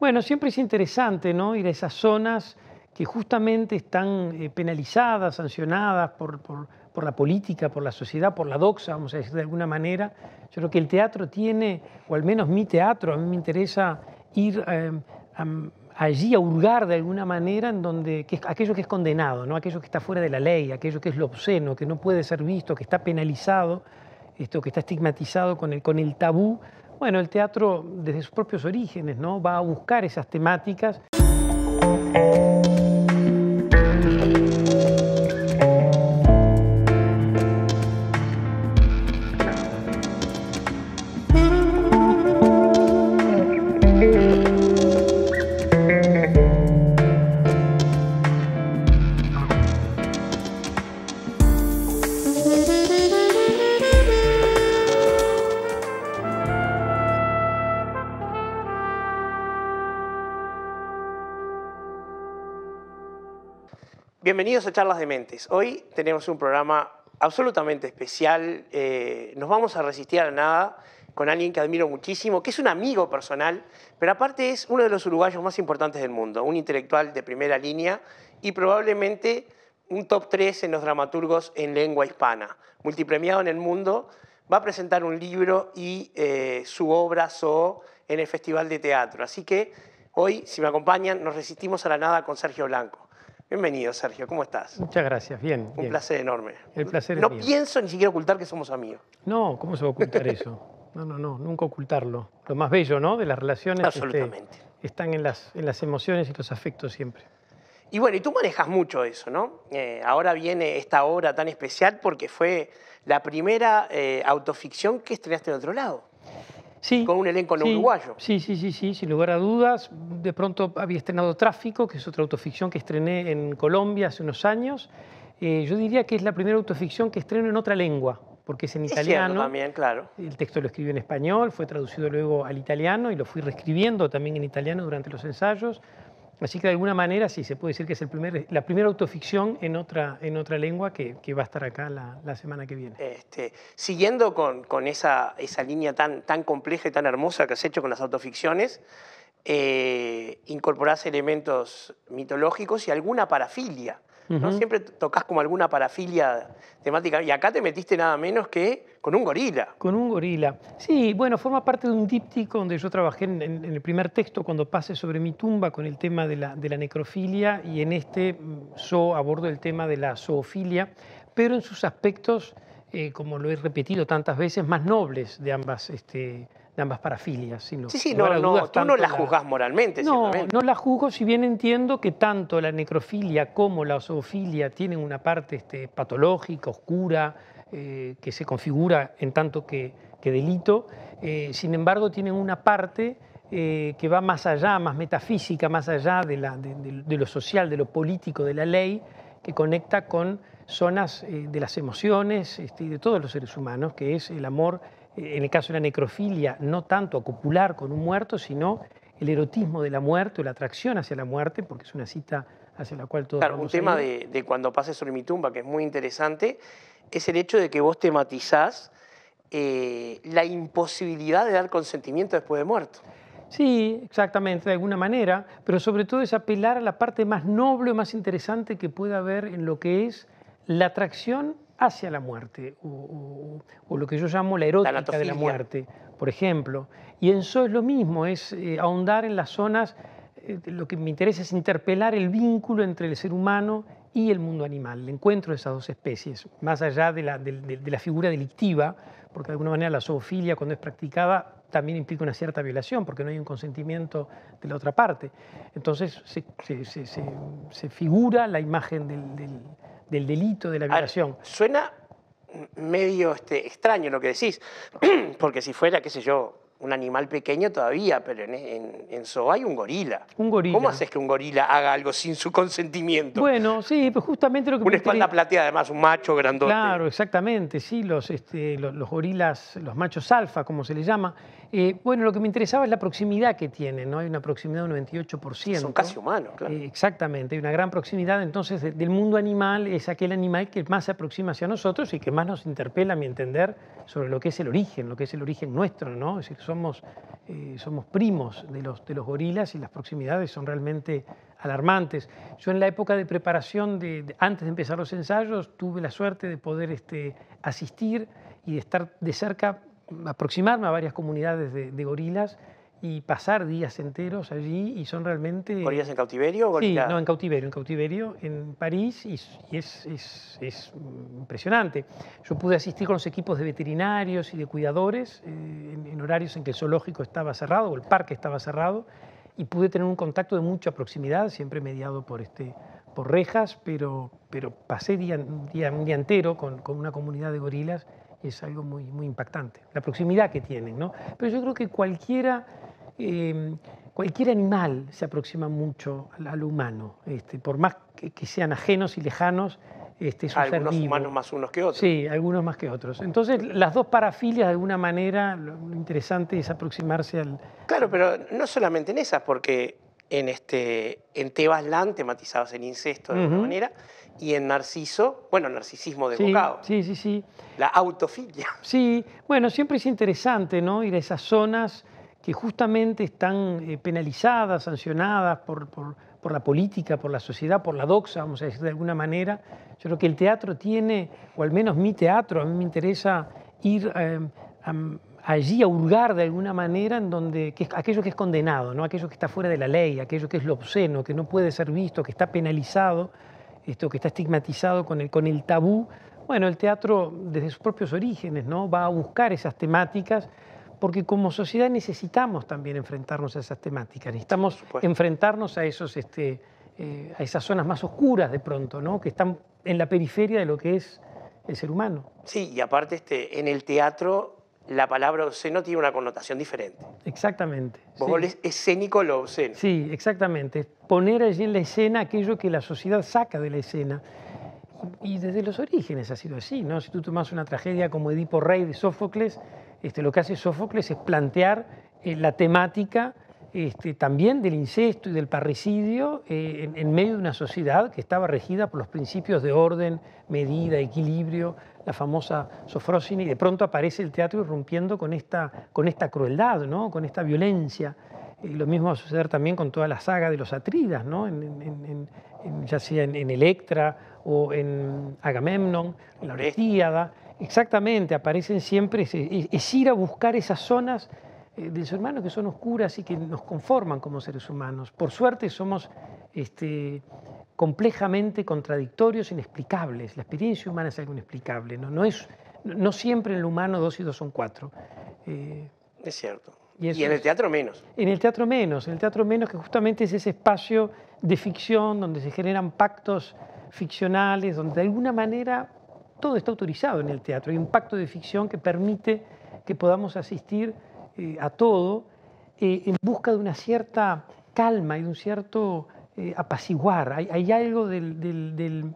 Bueno, siempre es interesante ¿no? ir a esas zonas que justamente están eh, penalizadas, sancionadas por, la política, por la sociedad, por la doxa, vamos a decir de alguna manera. Yo creo que el teatro tiene, o al menos mi teatro, a mí me interesa ir em, a, allí a hurgar de alguna manera en donde que, aquello que es condenado, ¿no? aquello que está fuera de la ley, aquello que es lo obsceno, que no puede ser visto, que está penalizado, esto que está estigmatizado con el, con el tabú bueno, el teatro desde sus propios orígenes, ¿no? Va a buscar esas temáticas. Bienvenidos a Charlas de Mentes. Hoy tenemos un programa absolutamente especial. Eh, nos vamos a resistir a nada con alguien que admiro muchísimo, que es un amigo personal, pero aparte es uno de los uruguayos más importantes del mundo, un intelectual de primera línea y probablemente un top 3 en los dramaturgos en lengua hispana, multipremiado en el mundo, va a presentar un libro y eh, su obra so en el Festival de Teatro. Así que hoy, si me acompañan, nos resistimos a la nada con Sergio Blanco. Bienvenido, Sergio, ¿cómo estás? Muchas gracias, bien. Un placer enorme. El placer No pienso ni siquiera ocultar que somos amigos. No, ¿cómo se va a ocultar eso? No, no, no, nunca ocultarlo. Lo más bello, ¿no? De las relaciones. Este, Absolutamente. están en las, en las emociones y los afectos siempre. Y bueno, y tú manejas mucho eso, ¿no? Eh, ahora viene esta obra tan especial porque fue la primera eh, autoficción que estrenaste en otro lado sí, con un elenco no sí, uruguayo. Sí, sí, sí, sin lugar a dudas. De pronto había estrenado Tráfico, que es otra autoficción que estrené en Colombia hace unos años. Eh, yo diría que es la primera autoficción que estreno en otra lengua, porque es en italiano. claro. El texto lo escribí en español, fue traducido luego al italiano y lo fui reescribiendo también en italiano durante los ensayos. Así que de alguna manera sí se puede decir que es la primera autoficción en otra, en otra lengua que, va a estar acá la, semana que viene. Este, siguiendo con, esa, línea tan, compleja y tan hermosa que has hecho con las autoficciones, eh, incorporás elementos mitológicos y alguna parafilia. Siempre tocas como alguna parafilia temática. Y acá te metiste nada menos que con un gorila. Con un gorila. Sí, bueno, forma parte de un díptico donde yo trabajé en, el primer texto cuando pasé sobre mi tumba con el tema de la, necrofilia y en este mm, yo abordo el tema de la zoofilia, pero en sus aspectos, eh, como lo he repetido tantas veces, más nobles de ambas. Este, ambas parafilias. sí, sí, no, tú no la juzgas moralmente. No, no la juzgo, si bien entiendo que tanto la necrofilia como la zoofilia tienen una parte este, patológica, oscura, eh, que se configura en tanto que, delito, eh, sin embargo tienen una parte eh, que va más allá, más metafísica, más allá de, lo social, de lo político, de la ley, que conecta con zonas de las emociones este, de todos los seres humanos, que es el amor en el caso de la necrofilia, no tanto acopular con un muerto, sino el erotismo de la muerte o la atracción hacia la muerte, porque es una cita hacia la cual todos... Claro, un tema de, cuando pases sobre mi tumba, que es muy interesante, es el hecho de que vos tematizás eh, la imposibilidad de dar consentimiento después de muerto. Sí, exactamente, de alguna manera, pero sobre todo es apelar a la parte más noble o más interesante que pueda haber en lo que es la atracción hacia la muerte, o, lo que yo llamo la erótica de la muerte, por ejemplo. Y en eso es lo mismo, es eh, ahondar en las zonas, eh, lo que me interesa es interpelar el vínculo entre el ser humano y el mundo animal, el encuentro de esas dos especies, más allá de de la figura delictiva, porque de alguna manera la zoofilia cuando es practicada también implica una cierta violación, porque no hay un consentimiento de la otra parte. Entonces se, figura la imagen del, del, delito, de la violación. suena medio este, extraño lo que decís, porque si fuera, qué sé yo, un animal pequeño todavía, pero en, en, hay un gorila. Un gorila. ¿Cómo haces que un gorila haga algo sin su consentimiento? Bueno, sí, pues justamente lo que... Una espalda plateada, además, un macho grandote. Claro, exactamente, sí, los, este, los, gorilas, los machos alfa, como se les llama, eh, bueno, lo que me interesaba es la proximidad que tienen, ¿no? Hay una proximidad de 98%. Son casi humanos, claro. Eh, exactamente, hay una gran proximidad entonces del mundo animal, es aquel animal que más se aproxima hacia nosotros y que más nos interpela, a mi entender, sobre lo que es el origen, lo que es el origen nuestro, ¿no? Es decir, somos, eh, somos primos de los, de los gorilas y las proximidades son realmente alarmantes. Yo en la época de preparación, antes de empezar los ensayos, tuve la suerte de poder este, asistir y de estar de cerca aproximarme a varias comunidades de, gorilas y pasar días enteros allí y son realmente... ¿Gorilas en cautiverio o gorilas? Sí, no, en cautiverio, en cautiverio, en París y, es, es, es, impresionante. Yo pude asistir con los equipos de veterinarios y de cuidadores eh, en, horarios en que el zoológico estaba cerrado o el parque estaba cerrado y pude tener un contacto de mucha proximidad, siempre mediado por, este, por rejas, pero, pero pasé día, un día entero con, con una comunidad de gorilas es algo muy, muy impactante, la proximidad que tienen. ¿no? Pero yo creo que cualquiera, eh, cualquier animal se aproxima mucho al, humano, este, por más que, sean ajenos y lejanos. Este, es algunos humanos más unos que otros. Sí, algunos más que otros. Entonces, las dos parafilias, de alguna manera, lo interesante es aproximarse al... Claro, pero no solamente en esas, porque en, este, en Tebas Land tematizados en incesto de alguna manera, y en Narciso, bueno, narcisismo de Sí, sí, sí, sí. La autofilia. Sí, bueno, siempre es interesante ¿no? ir a esas zonas que justamente están eh, penalizadas, sancionadas por, por, la política, por la sociedad, por la doxa, vamos a decir de alguna manera. Yo creo que el teatro tiene, o al menos mi teatro, a mí me interesa ir eh, a allí a hurgar de alguna manera en donde que aquello que es condenado, ¿no? aquello que está fuera de la ley, aquello que es lo obsceno, que no puede ser visto, que está penalizado, esto que está estigmatizado con el, con el tabú. Bueno, el teatro desde sus propios orígenes ¿no? va a buscar esas temáticas porque como sociedad necesitamos también enfrentarnos a esas temáticas, necesitamos enfrentarnos a, esos, este, eh, a esas zonas más oscuras de pronto, ¿no? que están en la periferia de lo que es el ser humano. Sí, y aparte este, en el teatro la palabra obsceno tiene una connotación diferente. Exactamente. Vos escénico lo obsceno. Sí, exactamente. Poner allí en la escena aquello que la sociedad saca de la escena. Y desde los orígenes ha sido así, ¿no? Si tú tomas una tragedia como Edipo Rey de Sófocles, este, lo que hace Sófocles es plantear eh, la temática este, también del incesto y del parricidio eh, en, medio de una sociedad que estaba regida por los principios de orden, medida, equilibrio, la famosa Sofrosini, y de pronto aparece el teatro irrumpiendo con esta, con esta crueldad, ¿no? con esta violencia. Y eh, lo mismo va a suceder también con toda la saga de los Atridas, ¿no? ya sea en, Electra o en Agamemnon, en la Exactamente, aparecen siempre, es, ir a buscar esas zonas eh, de los hermanos que son oscuras y que nos conforman como seres humanos. Por suerte somos este, complejamente contradictorios, inexplicables. La experiencia humana es algo inexplicable. No, no, es, no siempre en lo humano dos y dos son cuatro. Eh, es cierto. Y, en el teatro menos. En el teatro menos, en el teatro menos que justamente es ese espacio de ficción donde se generan pactos ficcionales, donde de alguna manera todo está autorizado en el teatro. Hay un pacto de ficción que permite que podamos asistir eh, a todo eh, en busca de una cierta calma y de un cierto eh, apaciguar. Hay, algo de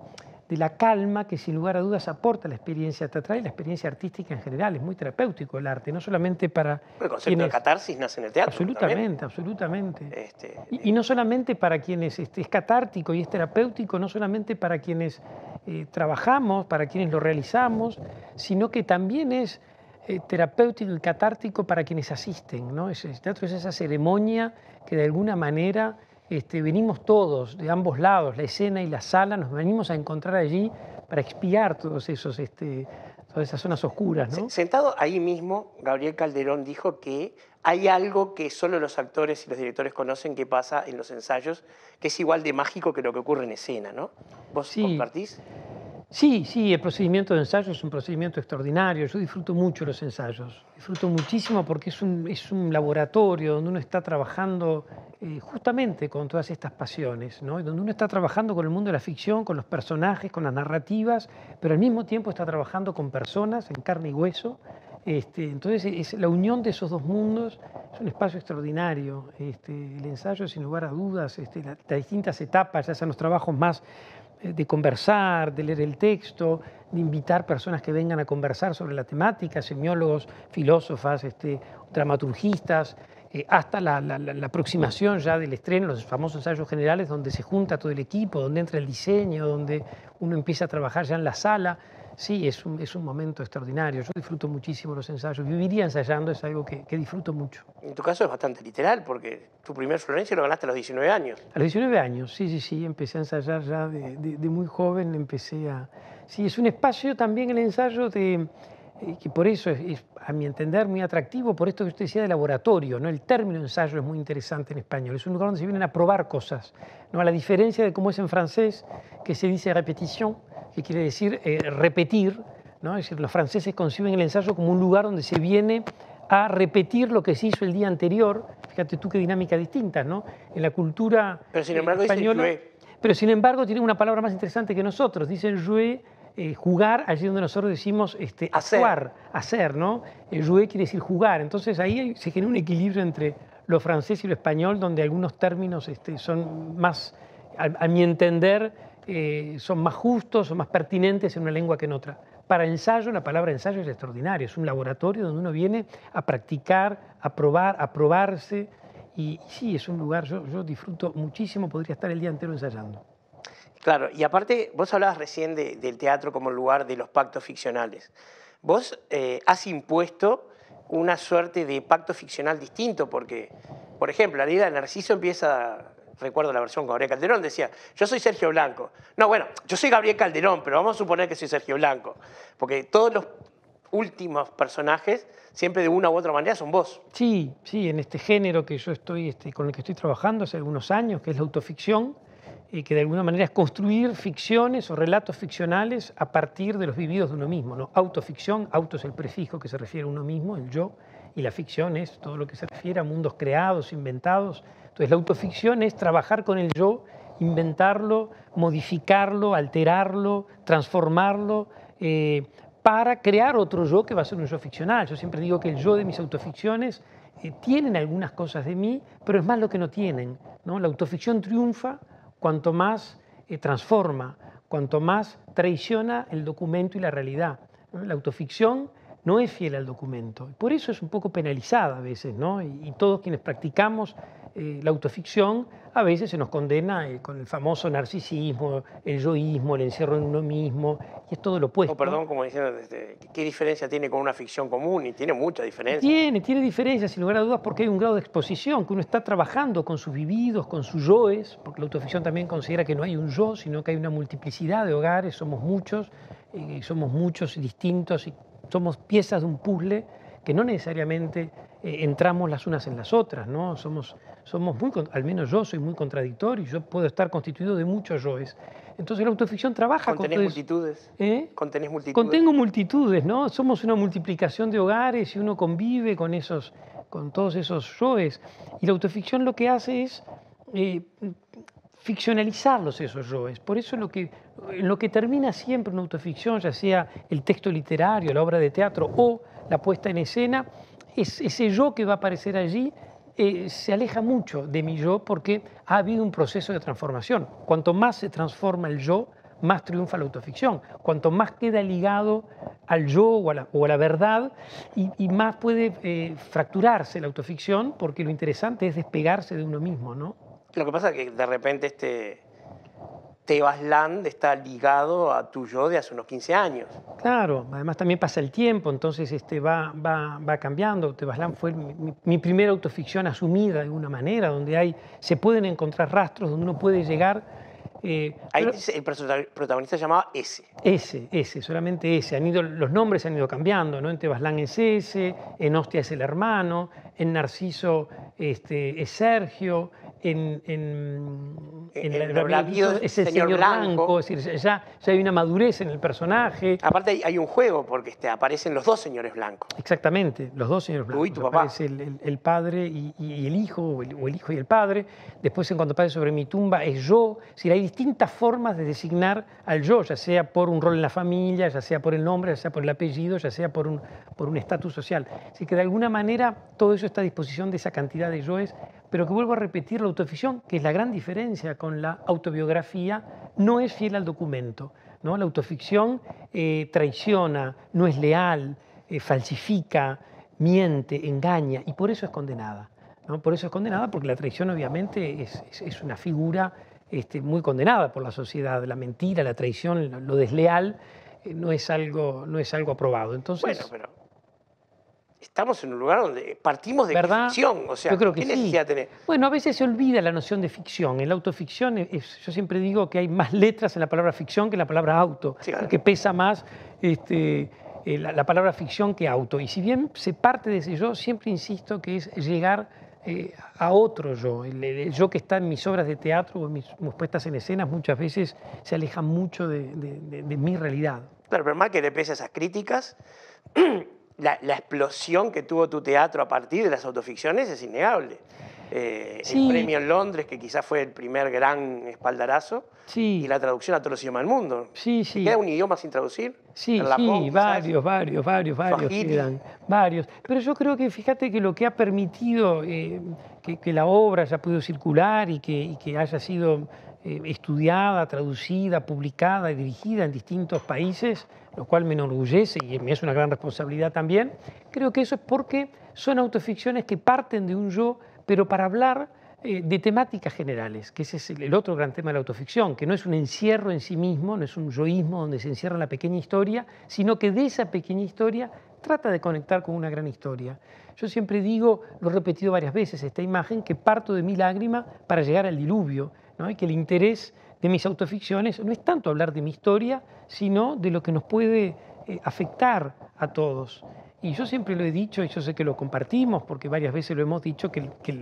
la calma que sin lugar a dudas aporta la experiencia teatral y la experiencia artística en general. Es muy terapéutico el arte, no solamente para... El concepto de catarsis nace en el teatro. Absolutamente, absolutamente. Este, eh, y, no solamente para quienes este, es catártico y es terapéutico, no solamente para quienes eh, trabajamos, para quienes lo realizamos, sino que también es... terapéutico y catártico para quienes asisten. ¿no? el teatro es esa ceremonia que de alguna manera este, venimos todos de ambos lados, la escena y la sala, nos venimos a encontrar allí para expiar todos esos, este, todas esas zonas oscuras. Sentado ahí mismo, Gabriel Calderón dijo que hay algo que solo los actores y los directores conocen que pasa en los ensayos, que es igual de mágico que lo que ocurre en escena, ¿no? ¿Vos compartís? Sí, sí, el procedimiento de ensayo es un procedimiento extraordinario. Yo disfruto mucho los ensayos. Disfruto muchísimo porque es un, laboratorio donde uno está trabajando eh, justamente con todas estas pasiones, ¿no? donde uno está trabajando con el mundo de la ficción, con los personajes, con las narrativas, pero al mismo tiempo está trabajando con personas en carne y hueso. Este, entonces, la unión de esos dos mundos es un espacio extraordinario. Este, el ensayo, sin lugar a dudas, este, las distintas etapas, ya sean los trabajos más eh, de conversar, de leer el texto, de invitar personas que vengan a conversar sobre la temática, semiólogos, filósofas, este, dramaturgistas, eh, hasta la, aproximación ya del estreno, los famosos ensayos generales, donde se junta todo el equipo, donde entra el diseño, donde uno empieza a trabajar ya en la sala. Sí, es un, es un momento extraordinario. Yo disfruto muchísimo los ensayos. Viviría ensayando, es algo que, disfruto mucho. En tu caso es bastante literal, porque tu primer Florencia lo ganaste a los 19 años. A los 19 años, sí, sí, sí. Empecé a ensayar ya de, muy joven. Empecé a. Sí, es un espacio también el ensayo de que por eso es, a mi entender, muy atractivo, por esto que usted decía de laboratorio, ¿no? El término ensayo es muy interesante en español, es un lugar donde se vienen a probar cosas, ¿no? A la diferencia de cómo es en francés, que se dice repetición, que quiere decir eh, repetir, ¿no? Es decir, los franceses conciben el ensayo como un lugar donde se viene a repetir lo que se hizo el día anterior, fíjate tú qué dinámica distinta, ¿no? En la cultura pero sin embargo, española... pero sin embargo tiene una palabra más interesante que nosotros, dicen jouer eh, jugar, allí donde nosotros decimos este, hacer. actuar, hacer, ¿no? El jouer quiere decir jugar. Entonces ahí se genera un equilibrio entre lo francés y lo español, donde algunos términos este, son más, a, mi entender, eh, son más justos, son más pertinentes en una lengua que en otra. Para ensayo, la palabra ensayo es extraordinaria, es un laboratorio donde uno viene a practicar, a probar, a probarse. Y, sí, es un lugar, yo disfruto muchísimo, podría estar el día entero ensayando. Claro, y aparte, vos hablabas recién del teatro como lugar de los pactos ficcionales. Vos eh, has impuesto una suerte de pacto ficcional distinto, porque, por ejemplo, la vida de Narciso empieza, recuerdo la versión con Gabriel Calderón, decía, yo soy Sergio Blanco. No, bueno, yo soy Gabriel Calderón, pero vamos a suponer que soy Sergio Blanco, porque todos los últimos personajes siempre de una u otra manera son vos. Sí, sí, en este género que yo estoy, este, con el que estoy trabajando hace algunos años, que es la autoficción, que de alguna manera es construir ficciones o relatos ficcionales a partir de los vividos de uno mismo. ¿no? Autoficción, auto es el prefijo que se refiere a uno mismo, el yo, y la ficción es todo lo que se refiere a mundos creados, inventados. Entonces la autoficción es trabajar con el yo, inventarlo, modificarlo, alterarlo, transformarlo. Eh, para crear otro yo que va a ser un yo ficcional. Yo siempre digo que el yo de mis autoficciones eh, tienen algunas cosas de mí, pero es más lo que no tienen. ¿no? La autoficción triunfa cuanto más eh, transforma, cuanto más traiciona el documento y la realidad. La autoficción no es fiel al documento. Por eso es un poco penalizada a veces, ¿no? y todos quienes practicamos eh, la autoficción a veces se nos condena eh, con el famoso narcisismo, el yoísmo, el encierro en uno mismo, y es todo lo opuesto. Oh, perdón, como diciendo, este, ¿qué diferencia tiene con una ficción común? Y tiene mucha diferencia. Tiene, tiene diferencia, sin lugar a dudas, porque hay un grado de exposición, que uno está trabajando con sus vividos, con sus yoes, porque la autoficción también considera que no hay un yo, sino que hay una multiplicidad de hogares, somos muchos, eh, somos muchos distintos, y somos piezas de un puzzle que no necesariamente eh, entramos las unas en las otras, ¿no? Somos, somos muy, al menos yo soy muy contradictorio, yo puedo estar constituido de muchos yoes. Entonces la autoficción trabaja Contenés con... multitudes. ¿Eh? Contenés multitudes. Contengo multitudes, ¿no? Somos una multiplicación de hogares y uno convive con, esos, con todos esos yoes. Y la autoficción lo que hace es eh, ficcionalizarlos esos yoes. Por eso lo que, lo que termina siempre una autoficción, ya sea el texto literario, la obra de teatro o la puesta en escena, ese yo que va a aparecer allí eh, se aleja mucho de mi yo porque ha habido un proceso de transformación. Cuanto más se transforma el yo, más triunfa la autoficción. Cuanto más queda ligado al yo o a la, verdad, y, más puede eh, fracturarse la autoficción porque lo interesante es despegarse de uno mismo, ¿no? Lo que pasa es que de repente este, Tebas Land está ligado a tu yo de hace unos 15 años. Claro, además también pasa el tiempo, entonces este, va, va, cambiando. Tebas Land fue mi, primera autoficción asumida de alguna manera, donde hay, se pueden encontrar rastros, donde uno puede llegar. Eh, Ahí el protagonista se llamaba S. S, S, solamente S. Han ido, los nombres han ido cambiando, ¿no? En Tebas Land es S, en Hostia es el hermano, en Narciso este, es Sergio, en, en, en el, el, el señor, blanco. es decir, ya, hay una madurez en el personaje. Aparte hay, un juego, porque este, aparecen los dos señores blancos. Exactamente, los dos señores blancos. Uy, tu papá. Aparece el, padre y, el hijo, o el, hijo y el padre. Después en cuanto pase sobre mi tumba es yo. Es hay distintas formas de designar al yo, ya sea por un rol en la familia, ya sea por el nombre, ya sea por el apellido, ya sea por un estatus por un social. Así que de alguna manera todo eso esta disposición de esa cantidad de yoes, pero que vuelvo a repetir, la autoficción, que es la gran diferencia con la autobiografía, no es fiel al documento. ¿no? La autoficción eh, traiciona, no es leal, eh, falsifica, miente, engaña, y por eso es condenada. Por eso es condenada, porque la traición obviamente es, una figura este, muy condenada por la sociedad. La mentira, la traición, lo, desleal, eh, no, es algo, no es algo aprobado. Entonces, estamos en un lugar donde partimos de ficción. O sea, yo creo que Bueno, a veces se olvida la noción de ficción. En la autoficción, yo siempre digo que hay más letras en la palabra ficción que en la palabra auto, que pesa más este, eh, la, palabra ficción que auto. Y si bien se parte de ese yo, siempre insisto que es llegar eh, a otro yo. El, yo que está en mis obras de teatro o en mis, puestas en escenas muchas veces se aleja mucho de, mi realidad. pero más que le pese esas críticas, la, la, explosión que tuvo tu teatro a partir de las autoficciones es innegable. Eh, el premio en Londres, que quizás fue el primer gran espaldarazo, y la traducción a todos los idiomas del mundo. Sí, sí. ¿Queda un idioma sin traducir? Sí, sí, varios, varios, varios, varios, varios. Pero yo creo que fíjate que lo que ha permitido eh, que, la obra haya podido circular y que, y que haya sido eh, estudiada, traducida, publicada y dirigida en distintos países, lo cual me enorgullece y me es una gran responsabilidad también, creo que eso es porque son autoficciones que parten de un yo, pero para hablar eh, de temáticas generales, que ese es el otro gran tema de la autoficción, que no es un encierro en sí mismo, no es un yoísmo donde se encierra la pequeña historia, sino que de esa pequeña historia trata de conectar con una gran historia. Yo siempre digo, lo he repetido varias veces, esta imagen, que parto de mi lágrima para llegar al diluvio y que el interés de mis autoficciones no es tanto hablar de mi historia, sino de lo que nos puede eh, afectar a todos. Y yo siempre lo he dicho, y yo sé que lo compartimos, porque varias veces lo hemos dicho, que, que,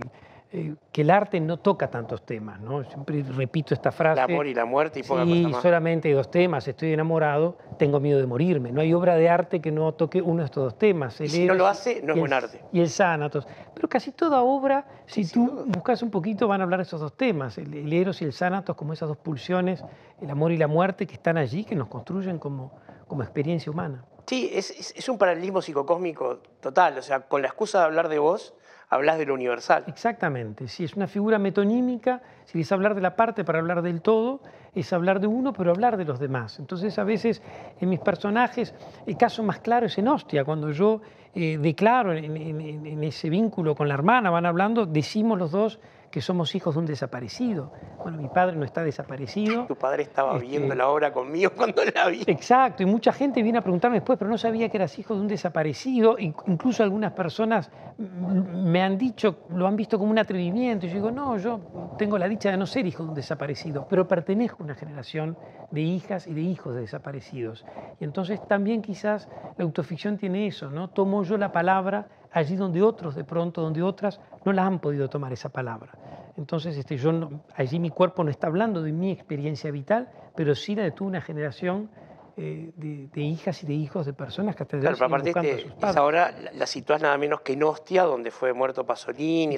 eh, que el arte no toca tantos temas, ¿no? Siempre repito esta frase. El amor y la muerte y pongamos solamente dos temas. Estoy enamorado, tengo miedo de morirme. No hay obra de arte que no toque uno de estos dos temas. El y si no lo hace, no es buen arte. Y el Sánatos. Pero casi toda obra, si tú buscas un poquito, van a hablar de esos dos temas. El, Eros y el Sánatos como esas dos pulsiones, el amor y la muerte que están allí, que nos construyen como, como experiencia humana. Sí, es, es un paralelismo psicocósmico total. O sea, con la excusa de hablar de vos hablas de lo universal. Exactamente, Si es una figura metonímica, si es hablar de la parte para hablar del todo, es hablar de uno pero hablar de los demás. Entonces a veces en mis personajes el caso más claro es en Hostia, cuando yo eh, declaro en ese vínculo con la hermana, van hablando, decimos los dos que somos hijos de un desaparecido. Bueno, mi padre no está desaparecido. Tu padre estaba este, viendo la obra conmigo cuando la vi. Exacto, y mucha gente viene a preguntarme después, pero no sabía que eras hijo de un desaparecido. Incluso algunas personas me han dicho, lo han visto como un atrevimiento. Y yo digo, no, yo tengo la dicha de no ser hijo de un desaparecido, pero pertenezco a una generación de hijas y de hijos de desaparecidos. Y entonces también quizás la autoficción tiene eso, ¿no? Tomo yo la palabra allí donde otros, de pronto, donde otras, no las han podido tomar esa palabra. Entonces, este, yo allí mi cuerpo no está hablando de mi experiencia vital, pero sí la de toda una generación eh, de, hijas y de hijos de personas que hasta claro, pero aparte ahora la, situas nada menos que en Ostia, donde fue muerto Pasolini.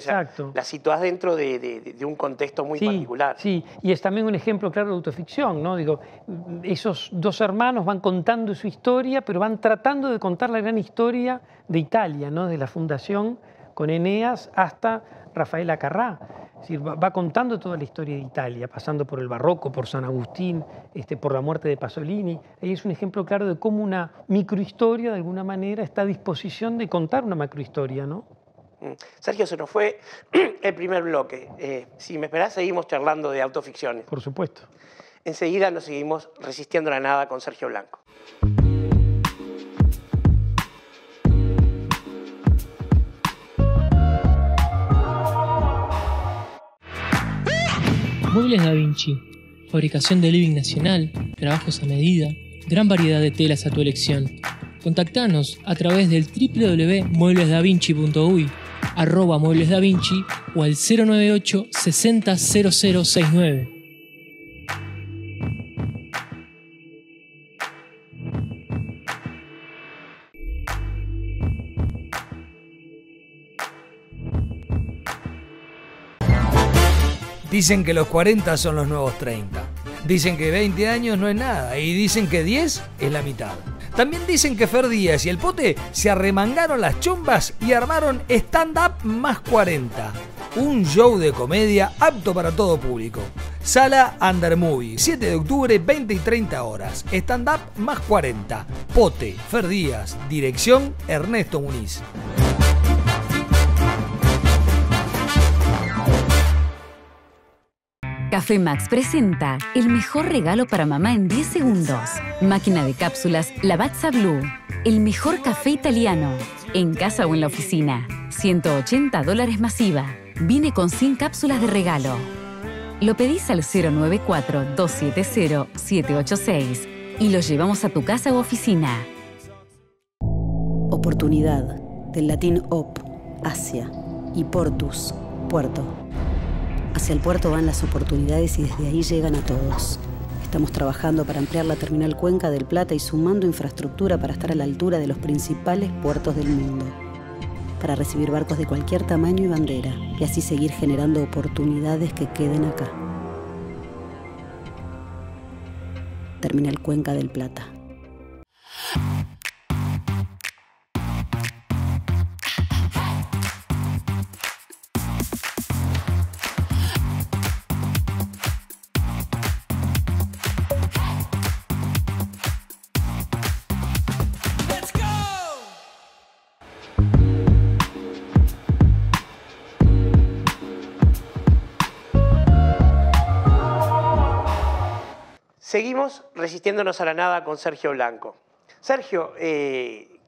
la situás dentro de, un contexto muy particular. Sí, y es también un ejemplo claro de autoficción, ¿no? Digo, esos dos hermanos van contando su historia, pero van tratando de contar la gran historia de Italia, ¿no? De la fundación con Eneas hasta Rafael Acarrá decir, va, contando toda la historia de Italia, pasando por el barroco, por San Agustín, este, por la muerte de Pasolini. Ahí es un ejemplo claro de cómo una microhistoria, de alguna manera, está a disposición de contar una macrohistoria, ¿no? Mm. Sergio, se nos fue el primer bloque. Eh, si me esperás, seguimos charlando de autoficciones. Por supuesto. Enseguida nos seguimos resistiendo la nada con Sergio Blanco. Muebles Da Vinci. Fabricación de living nacional, trabajos a medida, gran variedad de telas a tu elección. Contactanos a través del www.mueblesdavinci.uy, arroba Vinci o al 098 600069. Dicen que los 40 son los nuevos 30. Dicen que 20 años no es nada y dicen que 10 es la mitad. También dicen que Fer Díaz y el Pote se arremangaron las chumbas y armaron Stand Up más 40. Un show de comedia apto para todo público. Sala under movie 7 de octubre, 20 y 30 horas. Stand Up más 40. Pote, Fer Díaz. Dirección, Ernesto Muniz. Café Max presenta el mejor regalo para mamá en 10 segundos. Máquina de cápsulas La Lavazza Blue. El mejor café italiano. En casa o en la oficina. 180 dólares masiva. Viene con 100 cápsulas de regalo. Lo pedís al 094-270-786 y lo llevamos a tu casa o oficina. Oportunidad. Del latín op, Asia. Y portus, puerto. Hacia el puerto van las oportunidades y desde ahí llegan a todos. Estamos trabajando para ampliar la terminal Cuenca del Plata y sumando infraestructura para estar a la altura de los principales puertos del mundo, para recibir barcos de cualquier tamaño y bandera, y así seguir generando oportunidades que queden acá. Terminal Cuenca del Plata. Seguimos resistiéndonos a la nada con Sergio Blanco. Sergio, eh,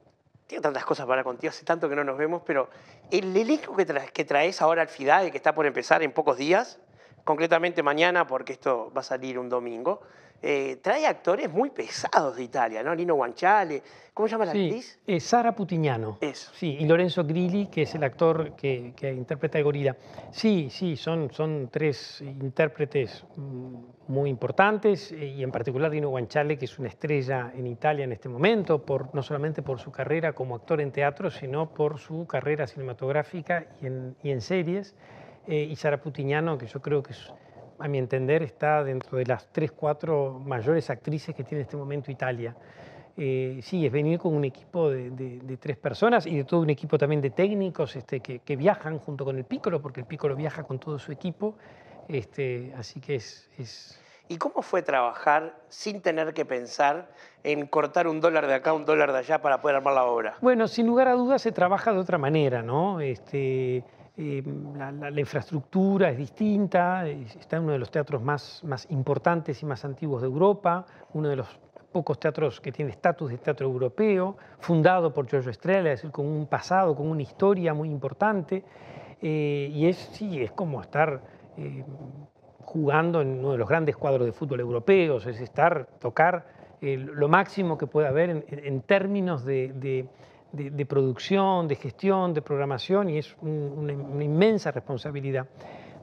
tengo tantas cosas para contigo, hace tanto que no nos vemos, pero el elenco que, que traes ahora al FIDAE, que está por empezar en pocos días, concretamente mañana, porque esto va a salir un domingo, eh, trae actores muy pesados de Italia, ¿no? Nino Guanciale, ¿cómo se llama la actriz? Eh, Sara Putignano. Sí, y Lorenzo Grilli, que es el actor que, interpreta a Gorila. Sí, sí, son, son tres intérpretes mm, muy importantes, eh, y en particular Nino Guanciale, que es una estrella en Italia en este momento, por, no solamente por su carrera como actor en teatro, sino por su carrera cinematográfica y en, series. y Sara Putignano, que yo creo que es a mi entender, está dentro de las tres, cuatro mayores actrices que tiene en este momento Italia. Eh, sí, es venir con un equipo de, tres personas y de todo un equipo también de técnicos este, que, viajan junto con el Piccolo, porque el Piccolo viaja con todo su equipo. Este, así que es, ¿Y cómo fue trabajar sin tener que pensar en cortar un dólar de acá, un dólar de allá para poder armar la obra? Bueno, sin lugar a dudas se trabaja de otra manera, ¿no? Este, eh, la, infraestructura es distinta, está en uno de los teatros más, importantes y más antiguos de Europa, uno de los pocos teatros que tiene estatus de teatro europeo, fundado por Giorgio Estrella, es decir, con un pasado, con una historia muy importante, eh, y es, sí, es como estar eh, jugando en uno de los grandes cuadros de fútbol europeos, es estar, tocar lo máximo que pueda haber en, términos de de, producción, de gestión, de programación y es una, inmensa responsabilidad.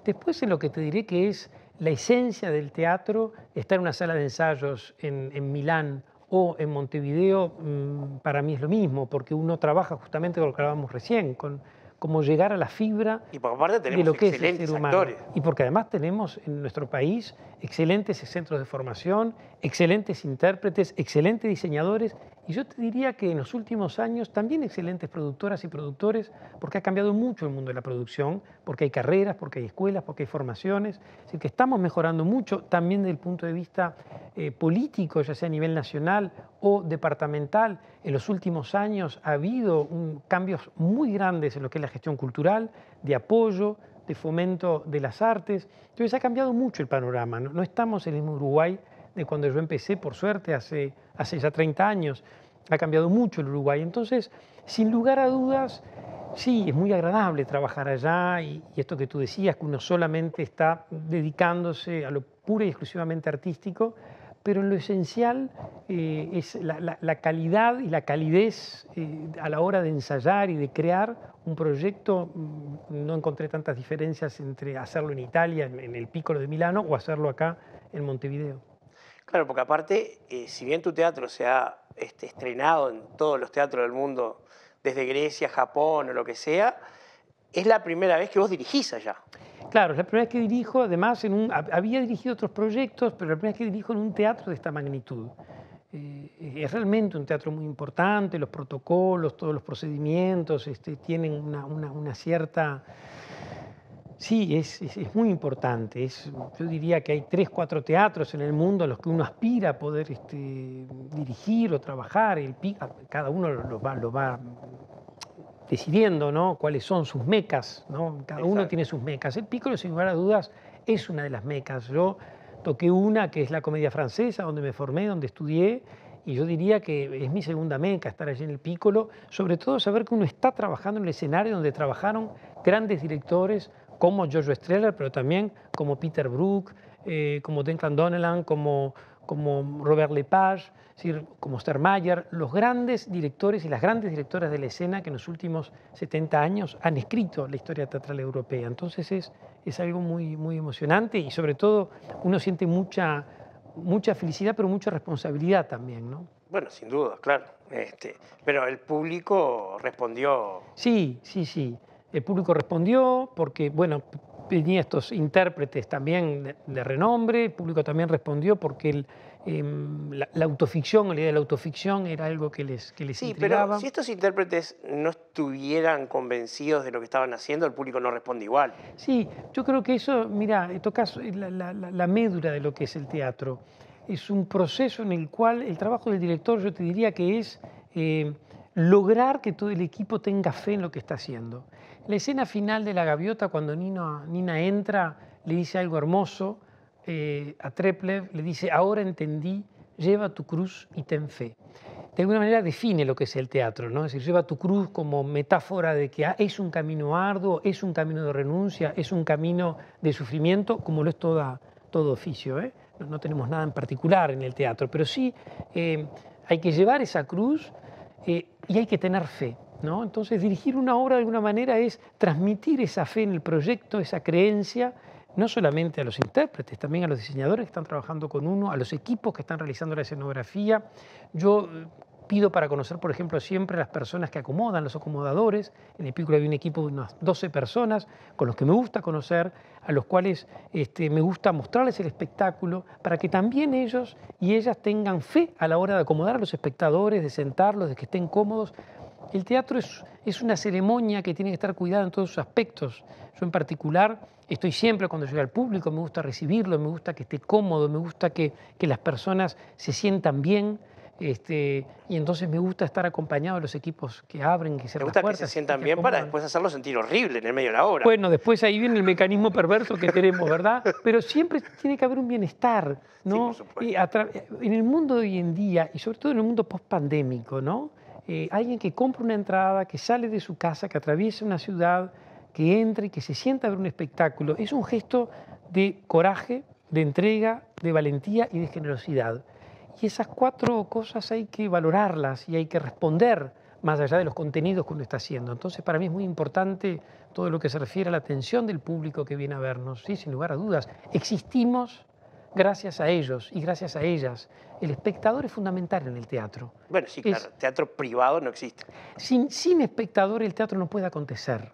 Después en lo que te diré que es la esencia del teatro, estar en una sala de ensayos en, Milán o en Montevideo, mm, para mí es lo mismo, porque uno trabaja justamente con lo que hablábamos recién, con cómo llegar a la fibra y de lo que es el humano. Y porque además tenemos en nuestro país excelentes centros de formación, excelentes intérpretes, excelentes diseñadores, y yo te diría que en los últimos años también excelentes productoras y productores, porque ha cambiado mucho el mundo de la producción, porque hay carreras, porque hay escuelas, porque hay formaciones. Es decir, que estamos mejorando mucho también desde el punto de vista eh, político, ya sea a nivel nacional o departamental. En los últimos años ha habido cambios muy grandes en lo que es la gestión cultural, de apoyo, de fomento de las artes. Entonces ha cambiado mucho el panorama. No, no estamos en el mismo Uruguay de cuando yo empecé, por suerte, hace, hace ya 30 años. Ha cambiado mucho el Uruguay. Entonces, sin lugar a dudas, sí, es muy agradable trabajar allá y, esto que tú decías, que uno solamente está dedicándose a lo puro y exclusivamente artístico, pero en lo esencial eh, es la, calidad y la calidez eh, a la hora de ensayar y de crear un proyecto. No encontré tantas diferencias entre hacerlo en Italia, en, en el Piccolo de Milano, o hacerlo acá en Montevideo. Claro, porque aparte, eh, si bien tu teatro se ha este, estrenado en todos los teatros del mundo, desde Grecia, Japón o lo que sea, es la primera vez que vos dirigís allá. Claro, es la primera vez que dirijo, además, en un, había dirigido otros proyectos, pero es la primera vez que dirijo en un teatro de esta magnitud. Eh, es realmente un teatro muy importante, los protocolos, todos los procedimientos este, tienen una cierta Sí, es, es, muy importante. yo diría que hay tres, cuatro teatros en el mundo a los que uno aspira a poder este, dirigir o trabajar. El, cada uno lo va, decidiendo ¿no? cuáles son sus mecas. ¿no? Cada uno tiene sus mecas. El Piccolo, sin lugar a dudas, es una de las mecas. Yo toqué una que es la comedia francesa, donde me formé, donde estudié, y yo diría que es mi segunda meca estar allí en el Piccolo, sobre todo saber que uno está trabajando en el escenario donde trabajaron grandes directores como Giorgio Estrella, pero también como Peter Brook, eh, como Declan Donnellan, como, como Robert Lepage, decir, como Stermayer, los grandes directores y las grandes directoras de la escena que en los últimos 70 años han escrito la historia teatral europea. Entonces es, es algo muy, muy emocionante y sobre todo uno siente mucha, mucha felicidad, pero mucha responsabilidad también, ¿no? Bueno, sin duda, claro. Este, pero el público respondió. Sí, sí, sí. El público respondió porque, bueno, tenía estos intérpretes también de, renombre, el público también respondió porque em, la, autoficción, la idea de la autoficción era algo que les, que sí, pero si estos intérpretes no estuvieran convencidos de lo que estaban haciendo, el público no responde igual. Sí, yo creo que eso, mira, tocas la, la, la médula de lo que es el teatro. Es un proceso en el cual el trabajo del director yo te diría que es eh, lograr que todo el equipo tenga fe en lo que está haciendo. La escena final de La Gaviota, cuando Nina, entra, le dice algo hermoso eh, a Treplev, le dice, ahora entendí, lleva tu cruz y ten fe. De alguna manera define lo que es el teatro, ¿no? lleva tu cruz como metáfora de que ah, es un camino arduo, es un camino de renuncia, es un camino de sufrimiento, como lo es toda, todo oficio. ¿eh? No, tenemos nada en particular en el teatro, pero sí eh, hay que llevar esa cruz y hay que tener fe. Entonces dirigir una obra de alguna manera es transmitir esa fe en el proyecto, esa creencia, no solamente a los intérpretes, también a los diseñadores que están trabajando con uno, a los equipos que están realizando la escenografía. Yo eh, pido para conocer, por ejemplo, siempre a las personas que acomodan, los acomodadores. En el Pico hay un equipo de unas 12 personas con los que me gusta conocer, a los cuales este, me gusta mostrarles el espectáculo, para que también ellos y ellas tengan fe a la hora de acomodar a los espectadores, de sentarlos, de que estén cómodos, el teatro es, una ceremonia que tiene que estar cuidada en todos sus aspectos. Yo en particular estoy siempre cuando llega al público, me gusta recibirlo, me gusta que esté cómodo, me gusta que, las personas se sientan bien. Este, y entonces me gusta estar acompañado de los equipos que abren, que se Me gusta que se sientan bien para después hacerlo sentir horrible en el medio de la obra. Bueno, después ahí viene el mecanismo perverso que tenemos, ¿verdad? Pero siempre tiene que haber un bienestar, ¿no? en el mundo de hoy en día, y sobre todo en el mundo post-pandémico, ¿no? Eh, alguien que compra una entrada, que sale de su casa, que atraviesa una ciudad, que entre y que se sienta a ver un espectáculo, es un gesto de coraje, de entrega, de valentía y de generosidad. Y esas cuatro cosas hay que valorarlas y hay que responder más allá de los contenidos que uno está haciendo. Entonces, para mí es muy importante todo lo que se refiere a la atención del público que viene a vernos. Sí, sin lugar a dudas, existimos gracias a ellos y gracias a ellas. El espectador es fundamental en el teatro. Bueno, sí, claro, teatro privado no existe. Sin, sin espectador el teatro no puede acontecer.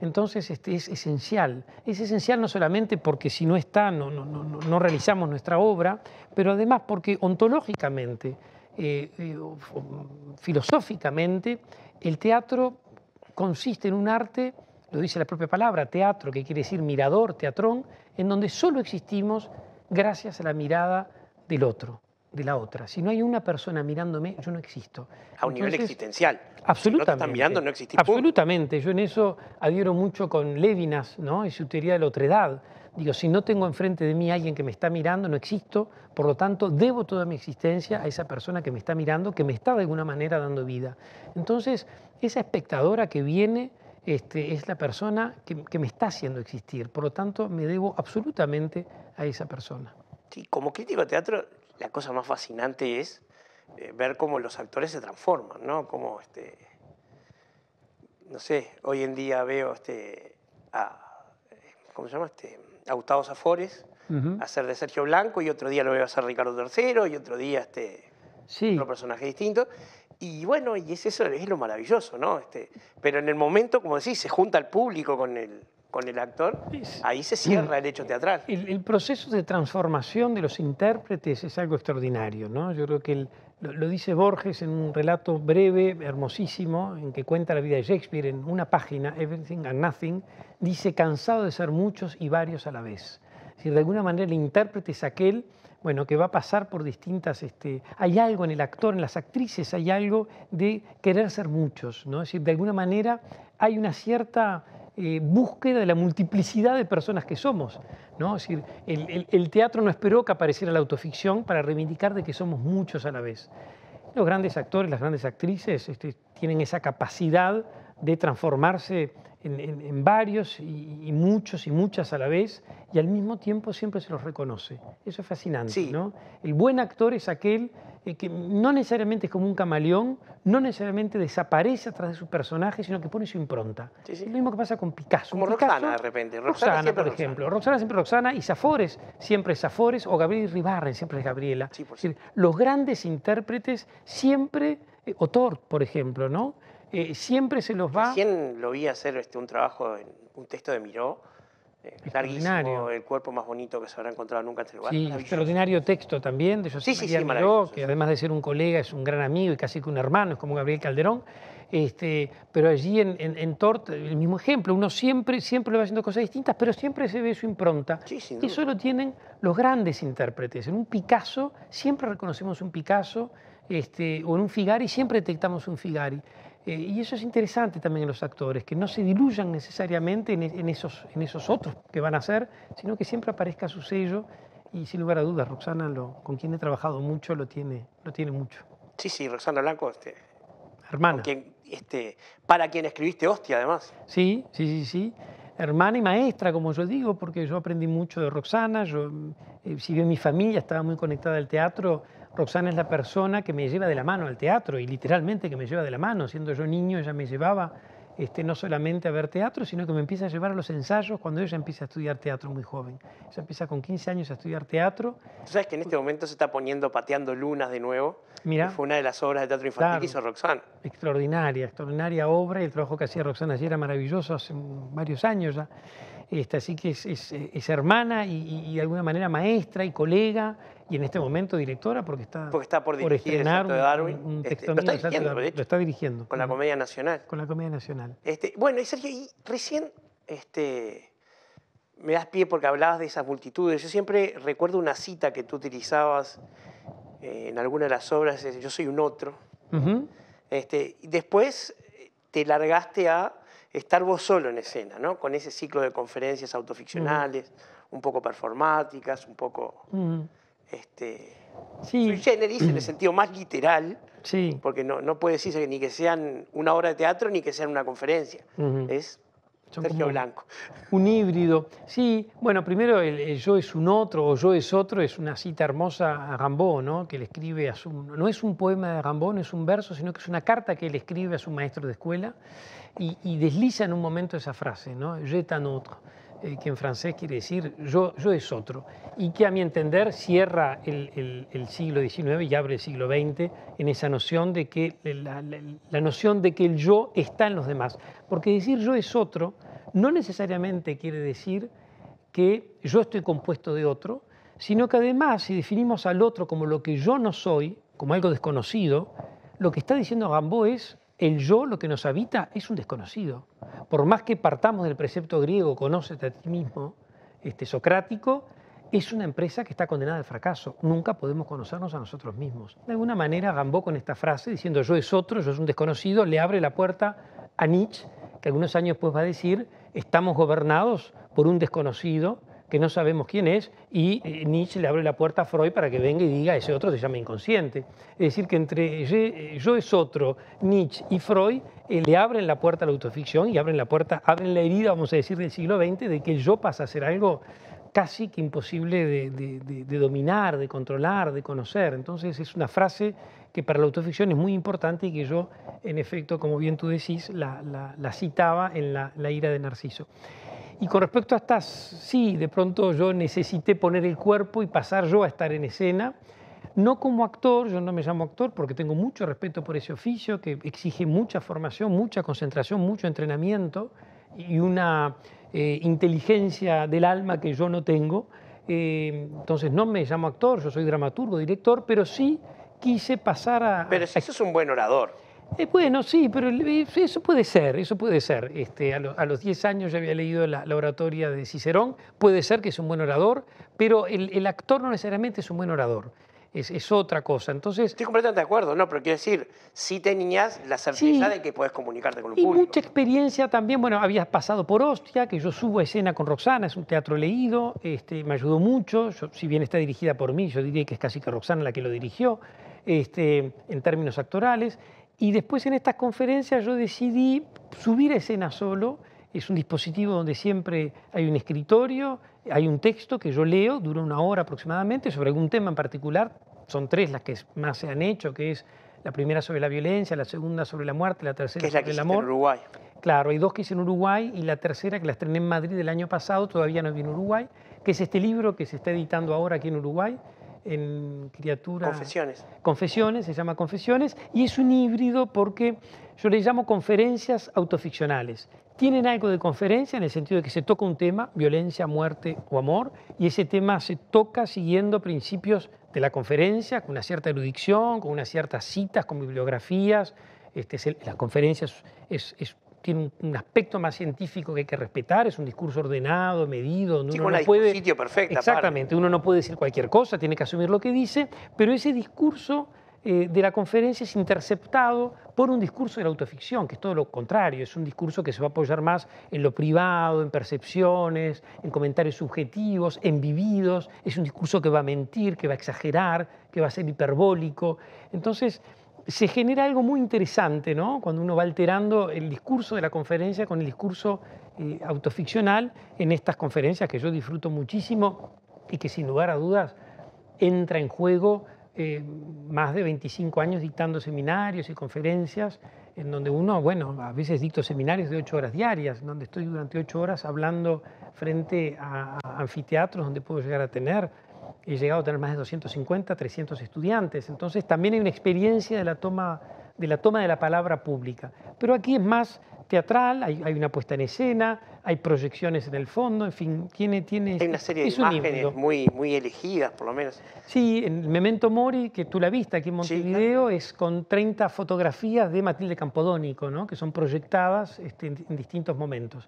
Entonces este, es esencial. Es esencial no solamente porque si no está no, no, realizamos nuestra obra, pero además porque ontológicamente, eh, eh, filosóficamente, el teatro consiste en un arte lo dice la propia palabra, teatro, que quiere decir mirador, teatrón, en donde solo existimos gracias a la mirada del otro, de la otra. Si no hay una persona mirándome, yo no existo. A un nivel existencial. Absolutamente. Si no te están mirando, no existís. Absolutamente. Yo en eso adhiero mucho con Levinas ¿no? y su teoría de la otredad. Digo, si no tengo enfrente de mí alguien que me está mirando, no existo, por lo tanto, debo toda mi existencia a esa persona que me está mirando, que me está de alguna manera dando vida. Entonces, esa espectadora que viene este, es la persona que, me está haciendo existir. Por lo tanto, me debo absolutamente a esa persona. Sí, como crítico de teatro, la cosa más fascinante es eh, ver cómo los actores se transforman, ¿no? Como, este, no sé, hoy en día veo este, a, ¿cómo se llama? Este, a Gustavo Zafores hacer de Sergio Blanco y otro día lo veo hacer Ricardo III y otro día este, otro personaje distinto. Y bueno, y es eso, es lo maravilloso, ¿no? Este, pero en el momento, como decís, se junta el público con el, con el actor, ahí se cierra el hecho teatral. El, proceso de transformación de los intérpretes es algo extraordinario, ¿no? Yo creo que lo, lo, dice Borges en un relato breve, hermosísimo, en que cuenta la vida de Shakespeare en una página, Everything and Nothing, dice cansado de ser muchos y varios a la vez. Si de alguna manera el intérprete es aquel bueno, que va a pasar por distintas, este, hay algo en el actor, en las actrices, hay algo de querer ser muchos, ¿no? Es decir, de alguna manera hay una cierta eh, búsqueda de la multiplicidad de personas que somos, ¿no? Es decir, el, teatro no esperó que apareciera la autoficción para reivindicar de que somos muchos a la vez. Los grandes actores, las grandes actrices este, tienen esa capacidad de transformarse en, varios y, muchos y muchas a la vez, y al mismo tiempo siempre se los reconoce. Eso es fascinante, ¿no? El buen actor es aquel eh, que no necesariamente es como un camaleón, no necesariamente desaparece atrás de su personaje, sino que pone su impronta. Es lo mismo que pasa con Picasso. Como Roxana, de repente. Roxana, por ejemplo. Roxana siempre Roxana, y Zafores siempre Zafores, o Gabriel Ribarren siempre es Gabriela. decir, los grandes intérpretes siempre, eh, Otor, por ejemplo, ¿no? Eh, siempre se los va... quién lo vi hacer este, un trabajo, un texto de Miró, eh, el cuerpo más bonito que se habrá encontrado nunca en este Sí, extraordinario texto también de José sí, Miró, que además de ser un colega es un gran amigo y casi que un hermano, es como Gabriel Calderón. Este, pero allí en, en, Tort, el mismo ejemplo, uno siempre, siempre va haciendo cosas distintas, pero siempre se ve su impronta. y Eso lo tienen los grandes intérpretes. En un Picasso, siempre reconocemos un Picasso, este, o en un Figari, siempre detectamos un Figari. Eh, y eso es interesante también en los actores, que no se diluyan necesariamente en, esos, en esos otros que van a ser, sino que siempre aparezca su sello. Y sin lugar a dudas, Roxana, lo, con quien he trabajado mucho, lo tiene, lo tiene mucho. Sí, sí, Roxana Blanco, este, hermana. Quien, este, para quien escribiste Hostia, además. Sí, sí, sí, sí. Hermana y maestra, como yo digo, porque yo aprendí mucho de Roxana. Yo, eh, si bien mi familia estaba muy conectada al teatro, Roxana es la persona que me lleva de la mano al teatro y literalmente que me lleva de la mano. Siendo yo niño, ella me llevaba este, no solamente a ver teatro, sino que me empieza a llevar a los ensayos cuando ella empieza a estudiar teatro muy joven. Ella empieza con 15 años a estudiar teatro. ¿Tú sabes que en este momento se está poniendo Pateando Lunas de nuevo? Mira. fue una de las obras de teatro infantil que hizo Roxana. Extraordinaria, extraordinaria obra y el trabajo que hacía Roxana allí era maravilloso hace varios años ya. Este, así que es, hermana y, de alguna manera maestra y colega y en este momento directora porque está, porque está por, dirigir de Darwin. Este, lo, está dirigiendo. Con la Comedia Nacional. Con la Comedia Nacional. Este, bueno, y Sergio, recién este, me das pie porque hablabas de esas multitudes. Yo siempre recuerdo una cita que tú utilizabas eh, en alguna de las obras, yo soy un otro. este, después eh, te largaste a estar vos solo en escena, ¿no? Con ese ciclo de conferencias autoficcionales, un poco performáticas, un poco este, sí. generis en el sentido más literal, sí. porque no, no, puede decirse que ni que sean una obra de teatro ni que sean una conferencia. Es Sergio Blanco. Un híbrido. Sí, bueno, primero el, Yo es un otro o Yo es otro es una cita hermosa a Gambó, ¿no? que le escribe a su... No es un poema de Rambó, no es un verso, sino que es una carta que le escribe a su maestro de escuela y, desliza en un momento esa frase, ¿no? Je tan otro eh, que en francés quiere decir yo, yo es otro, y que a mi entender cierra el, siglo XIX y abre el siglo XX en esa noción de que la, noción de que el yo está en los demás. Porque decir yo es otro no necesariamente quiere decir que yo estoy compuesto de otro, sino que además si definimos al otro como lo que yo no soy, como algo desconocido, lo que está diciendo Gambo es el yo, lo que nos habita, es un desconocido. Por más que partamos del precepto griego, conócete a ti mismo, este, socrático, es una empresa que está condenada al fracaso. Nunca podemos conocernos a nosotros mismos. De alguna manera, Gambó con esta frase, diciendo yo es otro, yo es un desconocido, le abre la puerta a Nietzsche, que algunos años después va a decir, estamos gobernados por un desconocido que no sabemos quién es, y eh, Nietzsche le abre la puerta a Freud para que venga y diga, ese otro se llama inconsciente. Es decir, que entre eh, yo es otro, Nietzsche y Freud eh, le abren la puerta a la autoficción y abren la puerta, abren la herida, vamos a decir, del siglo XX, de que el yo pasa a ser algo casi que imposible de, dominar, de controlar, de conocer. Entonces es una frase que para la autoficción es muy importante y que yo, en efecto, como bien tú decís, la, citaba en la ira de Narciso. Y con respecto a estas, sí, de pronto yo necesité poner el cuerpo y pasar yo a estar en escena, no como actor, yo no me llamo actor porque tengo mucho respeto por ese oficio que exige mucha formación, mucha concentración, mucho entrenamiento y una eh, inteligencia del alma que yo no tengo. Eh, entonces no me llamo actor, yo soy dramaturgo, director, pero sí quise pasar a... Pero si eso es un buen orador. Eh, bueno, sí, pero eh, eso puede ser, eso puede ser. Este, a, los 10 años ya había leído la, oratoria de Cicerón, puede ser que es un buen orador, pero el, actor no necesariamente es un buen orador. Es, otra cosa. Entonces, Estoy completamente de acuerdo, no, pero quiero decir, si tenías la certeza de que puedes comunicarte con un y Mucha experiencia también, bueno, habías pasado por hostia, que yo subo a escena con Roxana, es un teatro leído, este, me ayudó mucho, si bien está dirigida por mí, yo diría que es casi que Roxana la que lo dirigió, este, en términos actorales. Y después en estas conferencias yo decidí subir a escena solo. Es un dispositivo donde siempre hay un escritorio, hay un texto que yo leo, dura una hora aproximadamente, sobre algún tema en particular. Son tres las que más se han hecho, que es la primera sobre la violencia, la segunda sobre la muerte, la tercera que es la sobre que el amor. En Uruguay. Claro, hay dos que hice en Uruguay y la tercera que la estrené en Madrid el año pasado, todavía no vi en Uruguay, que es este libro que se está editando ahora aquí en Uruguay, en criatura... Confesiones. Confesiones, se llama Confesiones, y es un híbrido porque yo le llamo conferencias autoficcionales. Tienen algo de conferencia en el sentido de que se toca un tema, violencia, muerte o amor, y ese tema se toca siguiendo principios de la conferencia, con una cierta erudición, con unas ciertas citas, con bibliografías. Este, es las conferencias es tiene un, aspecto más científico que hay que respetar, es un discurso ordenado, medido, uno no puede... perfecto. Exactamente, uno no puede decir cualquier cosa, tiene que asumir lo que dice, pero ese discurso eh, de la conferencia es interceptado por un discurso de la autoficción, que es todo lo contrario, es un discurso que se va a apoyar más en lo privado, en percepciones, en comentarios subjetivos, en vividos, es un discurso que va a mentir, que va a exagerar, que va a ser hiperbólico. Entonces, se genera algo muy interesante, ¿no? Cuando uno va alterando el discurso de la conferencia con el discurso eh, autoficcional en estas conferencias que yo disfruto muchísimo y que sin lugar a dudas entra en juego eh, más de 25 años dictando seminarios y conferencias en donde uno, bueno, a veces dicto seminarios de ocho horas diarias, donde estoy durante ocho horas hablando frente a anfiteatros donde puedo llegar a tener he llegado a tener más de 250, 300 estudiantes. Entonces también hay una experiencia de la toma de la, toma de la palabra pública. Pero aquí es más teatral, hay, hay, una puesta en escena, hay proyecciones en el fondo, en fin, tiene... tiene hay una serie de imágenes muy, muy elegidas, por lo menos. Sí, en Memento Mori, que tú la viste aquí en Montevideo, es con 30 fotografías de Matilde Campodónico, ¿no? que son proyectadas este, en distintos momentos,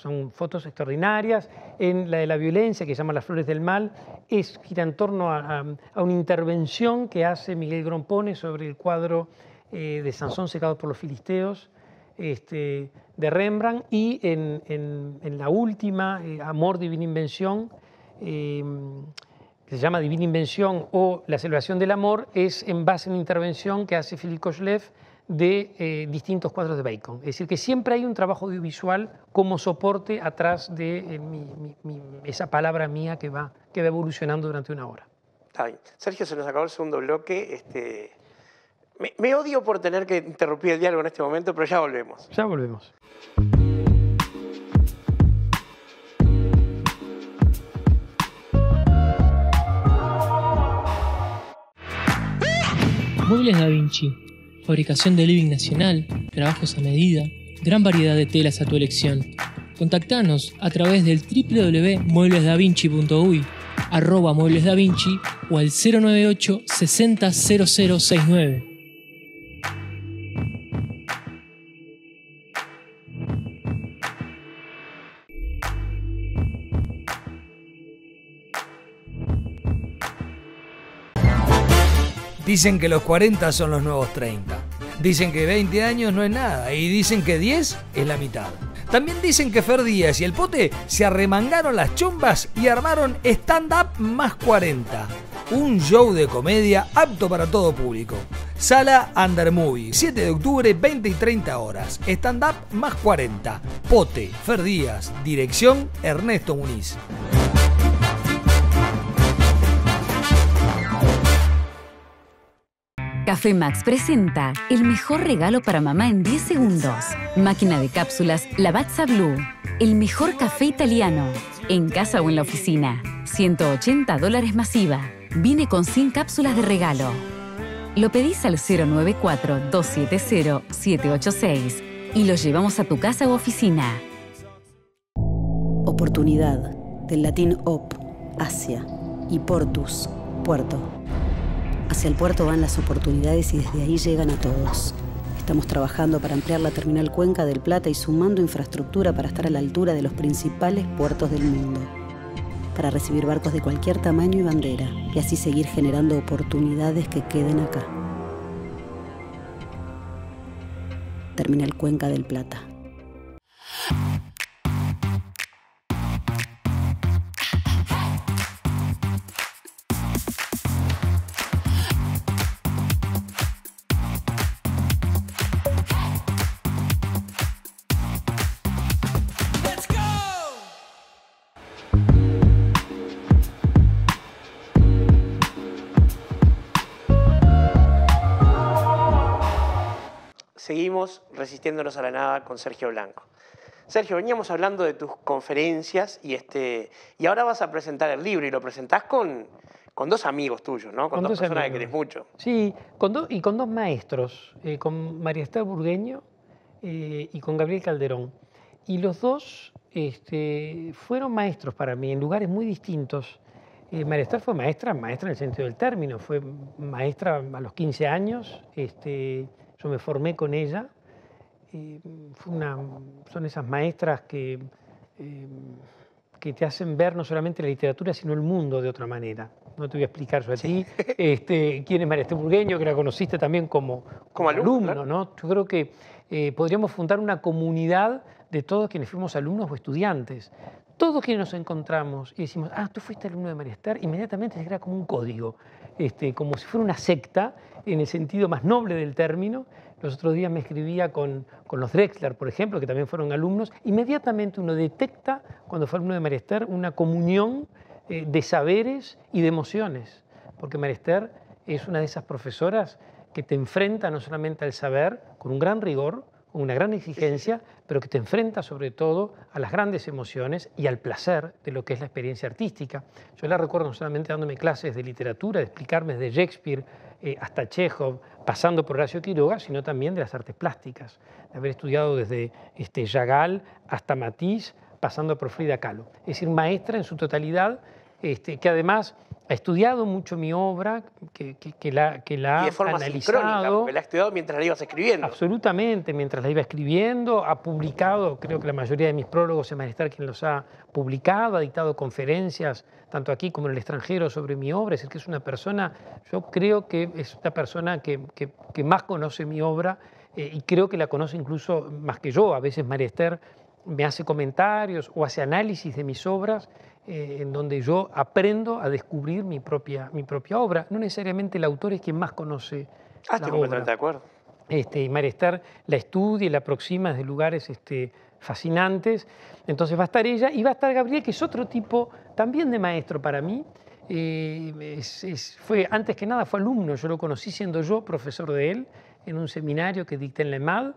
son fotos extraordinarias. En la de la violencia, que se llama Las Flores del Mal, es, gira en torno a, una intervención que hace Miguel Grompone sobre el cuadro eh, de Sansón secado por los filisteos este, de Rembrandt. Y en, la última, eh, Amor, Divina Invención, em, que se llama Divina Invención o La Celebración del Amor, es en base a una intervención que hace Philippe de eh, distintos cuadros de Bacon. Es decir, que siempre hay un trabajo audiovisual como soporte atrás de eh, esa palabra mía que va, que evolucionando durante una hora. Está bien. Sergio, se nos acabó el segundo bloque. Este... Me, odio por tener que interrumpir el diálogo en este momento, pero ya volvemos. Ya volvemos. bien, Da Vinci fabricación de living nacional, trabajos a medida, gran variedad de telas a tu elección. Contactanos a través del www.mueblesdavinci.uy, arroba Vinci o al 098 600069. Dicen que los 40 son los nuevos 30. Dicen que 20 años no es nada y dicen que 10 es la mitad. También dicen que Fer Díaz y el Pote se arremangaron las chumbas y armaron Stand Up más 40. Un show de comedia apto para todo público. Sala under movie 7 de octubre, 20 y 30 horas. Stand Up más 40. Pote, Fer Díaz. Dirección, Ernesto Muniz. Café Max presenta el mejor regalo para mamá en 10 segundos. Máquina de cápsulas Lavazza Blue. El mejor café italiano. En casa o en la oficina. 180 dólares masiva. Viene con 100 cápsulas de regalo. Lo pedís al 094-270-786 y lo llevamos a tu casa u oficina. Oportunidad, del latín op, Asia, y portus, puerto. Hacia el puerto van las oportunidades y desde ahí llegan a todos. Estamos trabajando para ampliar la terminal Cuenca del Plata y sumando infraestructura para estar a la altura de los principales puertos del mundo, para recibir barcos de cualquier tamaño y bandera, y así seguir generando oportunidades que queden acá. Terminal Cuenca del Plata. Resistiéndonos a la Nada con Sergio Blanco. Sergio, veníamos hablando de tus conferencias y, este, y ahora vas a presentar el libro y lo presentás con, con dos amigos tuyos, ¿no? Con, dos, personas amigos. que querés mucho. Sí, con y con dos maestros, eh, con María Esther Burgueño eh, y con Gabriel Calderón. Y los dos este, fueron maestros para mí en lugares muy distintos. Eh, María Esther fue maestra, maestra en el sentido del término, fue maestra a los 15 años. Este, yo me formé con ella Em, son esas maestras que, em, que te hacen ver no solamente la literatura, sino el mundo de otra manera. No te voy a explicar eso a ti. Este, ¿Quién es María Burgueño? Que la conociste también como, como alumno, ¿no? Yo creo que eh, podríamos fundar una comunidad de todos quienes fuimos alumnos o estudiantes. Todos quienes nos encontramos y decimos, ah, tú fuiste alumno de María Esther, inmediatamente se crea como un código, este, como si fuera una secta, en el sentido más noble del término, los otros días me escribía con, los Drexler, por ejemplo, que también fueron alumnos. Inmediatamente uno detecta, cuando fue alumno de Marester, una comunión eh, de saberes y de emociones. Porque Marester es una de esas profesoras que te enfrenta no solamente al saber con un gran rigor, una gran exigencia, pero que te enfrenta sobre todo a las grandes emociones y al placer de lo que es la experiencia artística. Yo la recuerdo no solamente dándome clases de literatura, de explicarme desde Shakespeare eh, hasta Chekhov, pasando por Horacio Quiroga, sino también de las artes plásticas, de haber estudiado desde este, hasta Matisse, pasando por Frida Kahlo. Es decir, maestra en su totalidad, este, que además ha estudiado mucho mi obra, que, la, que la y de ha analizado. la ha estudiado mientras la ibas escribiendo. Absolutamente, mientras la iba escribiendo, ha publicado, creo que la mayoría de mis prólogos es Marester quien los ha publicado, ha dictado conferencias, tanto aquí como en el extranjero, sobre mi obra. Es decir, que es una persona, yo creo que es una persona que, más conoce mi obra eh, y creo que la conoce incluso más que yo. A veces Marester me hace comentarios o hace análisis de mis obras eh, en donde yo aprendo a descubrir mi propia, mi propia obra. No necesariamente el autor es quien más conoce. Ah, estoy completamente de acuerdo. Este, y Marestar la estudia y la aproxima desde lugares este, fascinantes. Entonces va a estar ella y va a estar Gabriel, que es otro tipo también de maestro para mí. Eh, fue, antes que nada fue alumno, yo lo conocí siendo yo profesor de él en un seminario que dicté en la EMAD.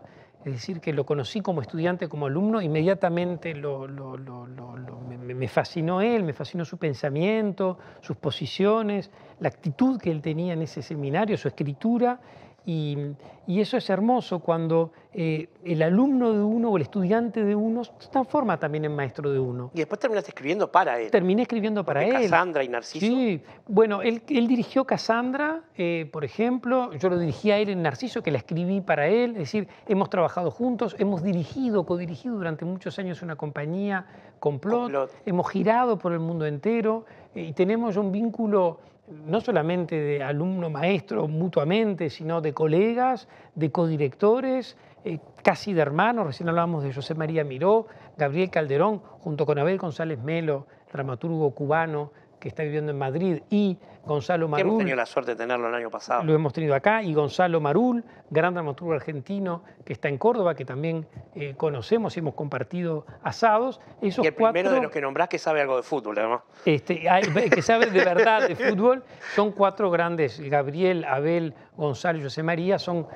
Es decir, que lo conocí como estudiante, como alumno, inmediatamente me, fascinó él, me fascinó su pensamiento, sus posiciones, la actitud que él tenía en ese seminario, su escritura y, eso es hermoso cuando eh, el alumno de uno o el estudiante de uno se transforma también en maestro de uno. Y después terminaste escribiendo para él. Terminé escribiendo para él. Cassandra y Narciso. Sí, bueno, él, dirigió Cassandra, eh, por ejemplo, yo lo dirigí a él en Narciso, que la escribí para él, es decir, hemos trabajado juntos, hemos dirigido, codirigido durante muchos años una compañía, Complot, Plot. hemos girado por el mundo entero eh, y tenemos un vínculo no solamente de alumno-maestro mutuamente, sino de colegas, de codirectores, eh, casi de hermanos, recién hablábamos de José María Miró, Gabriel Calderón, junto con Abel González Melo, dramaturgo cubano, que está viviendo en Madrid, y Gonzalo Marul. Hemos tenido la suerte de tenerlo el año pasado. Lo hemos tenido acá, y Gonzalo Marul, gran dramaturgo argentino que está en Córdoba, que también eh, conocemos y hemos compartido asados. Esos el primero de los que nombrás que sabe algo de fútbol, además. Este, que sabe de verdad de fútbol, son cuatro grandes, Gabriel, Abel, Gonzalo y José María, son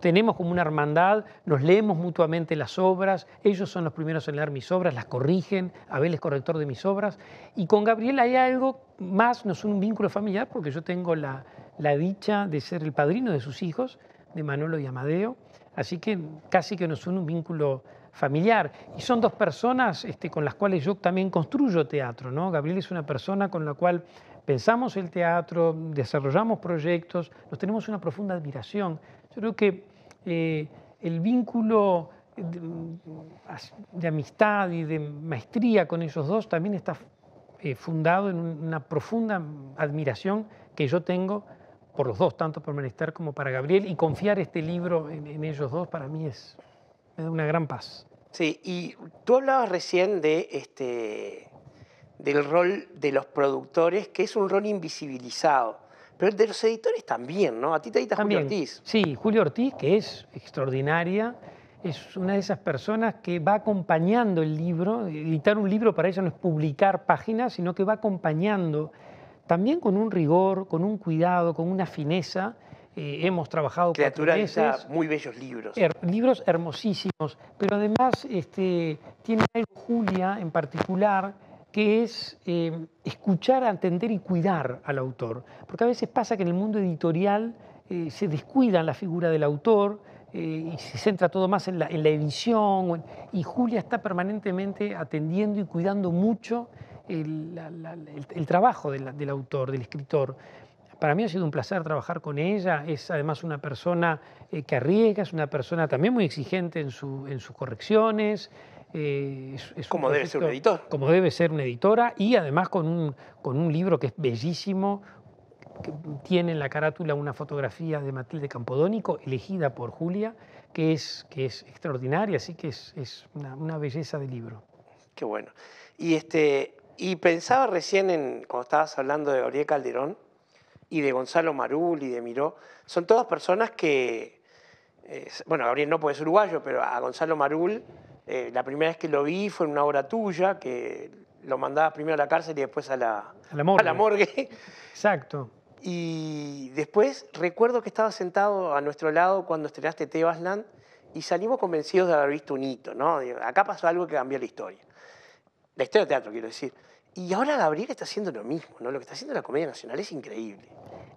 tenemos como una hermandad, nos leemos mutuamente las obras, ellos son los primeros en leer mis obras, las corrigen, Abel es corrector de mis obras, y con Gabriel hay algo más, nos es un vínculo familiar, porque yo tengo la, la dicha de ser el padrino de sus hijos, de Manolo y Amadeo, así que casi que nos une un vínculo familiar. Y son dos personas este, con las cuales yo también construyo teatro, ¿no? Gabriel es una persona con la cual pensamos el teatro, desarrollamos proyectos, nos tenemos una profunda admiración. Yo creo que eh, el vínculo mm, de, amistad y de maestría con esos dos también está eh, fundado en una profunda admiración que yo tengo por los dos, tanto por Menester como para Gabriel, y confiar este libro en, ellos dos para mí es, me da una gran paz. Sí, y tú hablabas recién este, del rol de los productores, que es un rol invisibilizado pero de los editores también, ¿no? A ti te edita Julio Ortiz. Sí, Julio Ortiz, que es extraordinaria, es una de esas personas que va acompañando el libro. Editar un libro para ella no es publicar páginas, sino que va acompañando también con un rigor, con un cuidado, con una fineza. Eh, hemos trabajado Criaturiza muy bellos libros. libros hermosísimos, pero además este, tiene algo Julia en particular que es eh, escuchar, atender y cuidar al autor. Porque a veces pasa que en el mundo editorial eh, se descuida la figura del autor eh, y se centra todo más en la, edición. Y Julia está permanentemente atendiendo y cuidando mucho el, trabajo del, autor, del escritor. Para mí ha sido un placer trabajar con ella, es además una persona que arriesga, es una persona también muy exigente en sus correcciones, eh, es, como debe ser un editor. Como debe ser una editora y además con un, libro que es bellísimo, que tiene en la carátula una fotografía de Matilde Campodónico, elegida por Julia, que es, que es extraordinaria, así que es, una, belleza de libro. Qué bueno. Y, este, y pensaba recién, en, cuando estabas hablando de Gabriel Calderón y de Gonzalo Marul y de Miró, son todas personas que, eh, bueno, Gabriel no puede ser uruguayo, pero a Gonzalo Marul eh, la primera vez que lo vi fue en una obra tuya, que lo mandabas primero a la cárcel y después a la, morgue. Exacto. Y después recuerdo que estaba sentado a nuestro lado cuando estrenaste Tebasland y salimos convencidos de haber visto un hito, ¿no? Acá pasó algo que cambió la historia. La historia de teatro, quiero decir. Y ahora Gabriel está haciendo lo mismo, ¿no? Lo que está haciendo la Comedia Nacional es increíble.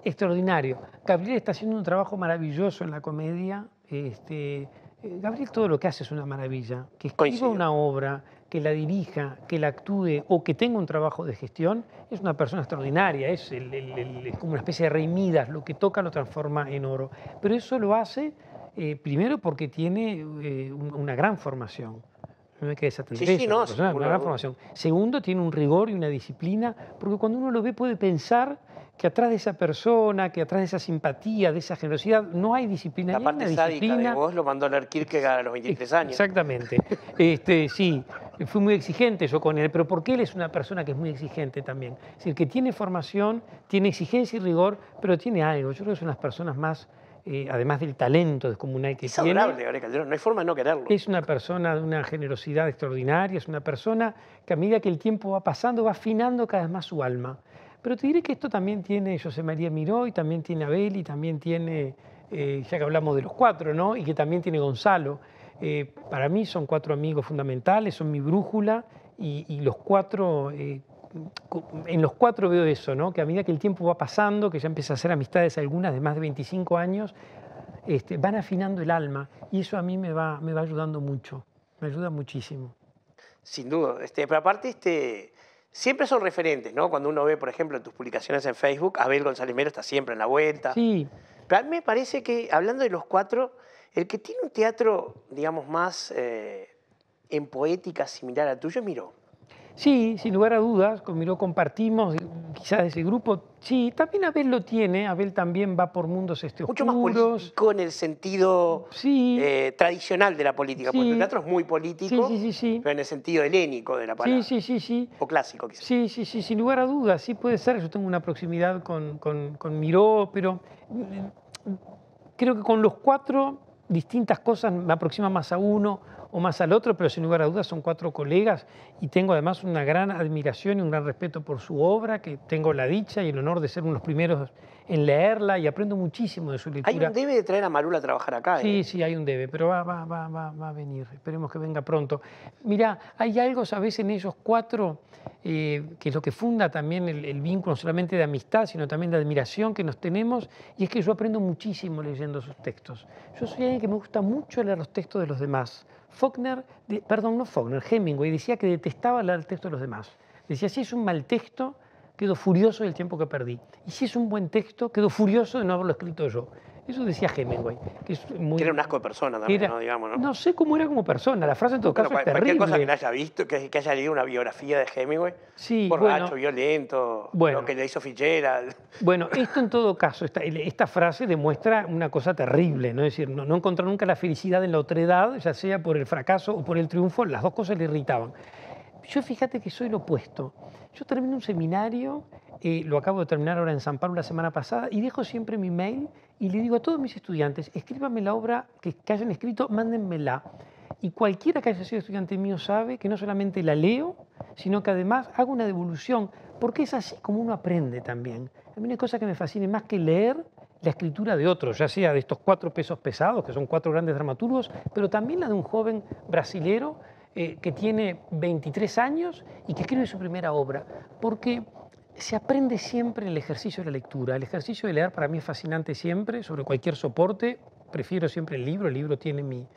Extraordinario. Gabriel está haciendo un trabajo maravilloso en la comedia. Este, eh, Gabriel todo lo que hace es una maravilla. Que escriba una obra, que la dirija, que la actúe o que tenga un trabajo de gestión, es una persona extraordinaria, es, como una especie de rey Midas, lo que toca lo transforma en oro. Pero eso lo hace eh, primero porque tiene eh, una gran formación. No me sí, sí, no, una gran formación. Segundo, tiene un rigor y una disciplina, porque cuando uno lo ve puede pensar que atrás de esa persona, que atrás de esa simpatía, de esa generosidad, no hay disciplina. La parte sádica disciplina. de vos lo mandó a leer Kierkegaard a los 23 años. Exactamente. este, sí, fui muy exigente yo con él, pero porque él es una persona que es muy exigente también. Es decir, que tiene formación, tiene exigencia y rigor, pero tiene algo. Yo creo que son las personas más... Eh, además del talento descomunal que es tiene. Es Calderón, no hay forma de no quererlo. Es una persona de una generosidad extraordinaria, es una persona que a medida que el tiempo va pasando va afinando cada vez más su alma. Pero te diré que esto también tiene José María Miró y también tiene Abel y también tiene, eh, ya que hablamos de los cuatro, ¿no? Y que también tiene Gonzalo. Eh, para mí son cuatro amigos fundamentales, son mi brújula y, los cuatro, eh, en los cuatro veo eso, ¿no? Que a medida que el tiempo va pasando, que ya empieza a hacer amistades algunas de más de 25 años, este, van afinando el alma y eso a mí me va, me va ayudando mucho, me ayuda muchísimo. Sin duda, este, pero aparte este, siempre son referentes, ¿no? Cuando uno ve, por ejemplo, tus publicaciones en Facebook, Abel González Mero está siempre en la vuelta. Sí. Pero a mí me parece que, hablando de los cuatro, el que tiene un teatro, digamos, más eh, en poética similar al tuyo es Miró. Sí, sin lugar a dudas, con Miró compartimos quizás de ese grupo. Sí, también Abel lo tiene, Abel también va por mundos este Mucho más político en el sentido eh, tradicional de la política, porque el teatro es muy político, pero en el sentido helénico de la política O clásico quizás. Sí, sí, sí, sin lugar a dudas, sí puede ser. Yo tengo una proximidad con, con, con Miró, pero mm, creo que con los cuatro distintas cosas me aproxima más a uno o más al otro, pero sin lugar a dudas son cuatro colegas y tengo además una gran admiración y un gran respeto por su obra, que tengo la dicha y el honor de ser uno de los primeros en leerla y aprendo muchísimo de su lectura. Hay un debe de traer a Marula a trabajar acá. Sí, ¿eh? sí, hay un debe, pero va, va, va, va, va a venir. Esperemos que venga pronto. Mira, hay algo, ¿sabes? En ellos cuatro, eh, que es lo que funda también el, vínculo, no solamente de amistad, sino también de admiración que nos tenemos, y es que yo aprendo muchísimo leyendo sus textos. Yo soy alguien que me gusta mucho leer los textos de los demás. Faulkner, perdón, no Faulkner, Hemingway decía que detestaba leer el texto de los demás. Decía, si es un mal texto, quedó furioso del tiempo que perdí. Y si es un buen texto, quedó furioso de no haberlo escrito yo. Eso decía Hemingway. Que, es muy, era un asco de persona también, ¿no? Digamos, ¿no? sé cómo era como persona. La frase en todo caso es terrible. Cualquier cosa que haya visto, que, haya leído una biografía de Hemingway. Sí, Borracho, violento, lo que le hizo Fitzgerald. Bueno, esto en todo caso, esta, esta frase demuestra una cosa terrible, ¿no? Es decir, no, no encontró nunca la felicidad en la otredad, ya sea por el fracaso o por el triunfo, las dos cosas le irritaban. Yo fíjate que soy lo opuesto. Yo termino un seminario, eh, lo acabo de terminar ahora en San Pablo la semana pasada, y dejo siempre mi mail y le digo a todos mis estudiantes, escríbanme la obra que, hayan escrito, mándenmela. Y cualquiera que haya sido estudiante mío sabe que no solamente la leo, sino que además hago una devolución, porque es así como uno aprende también. A mí una cosa que me fascina más que leer la escritura de otros, ya sea de estos cuatro pesos pesados, que son cuatro grandes dramaturgos, pero también la de un joven brasilero eh, que tiene 23 años y que escribe su primera obra, porque se aprende siempre el ejercicio de la lectura. El ejercicio de leer para mí es fascinante siempre, sobre cualquier soporte. Prefiero siempre el libro, el libro tiene mi,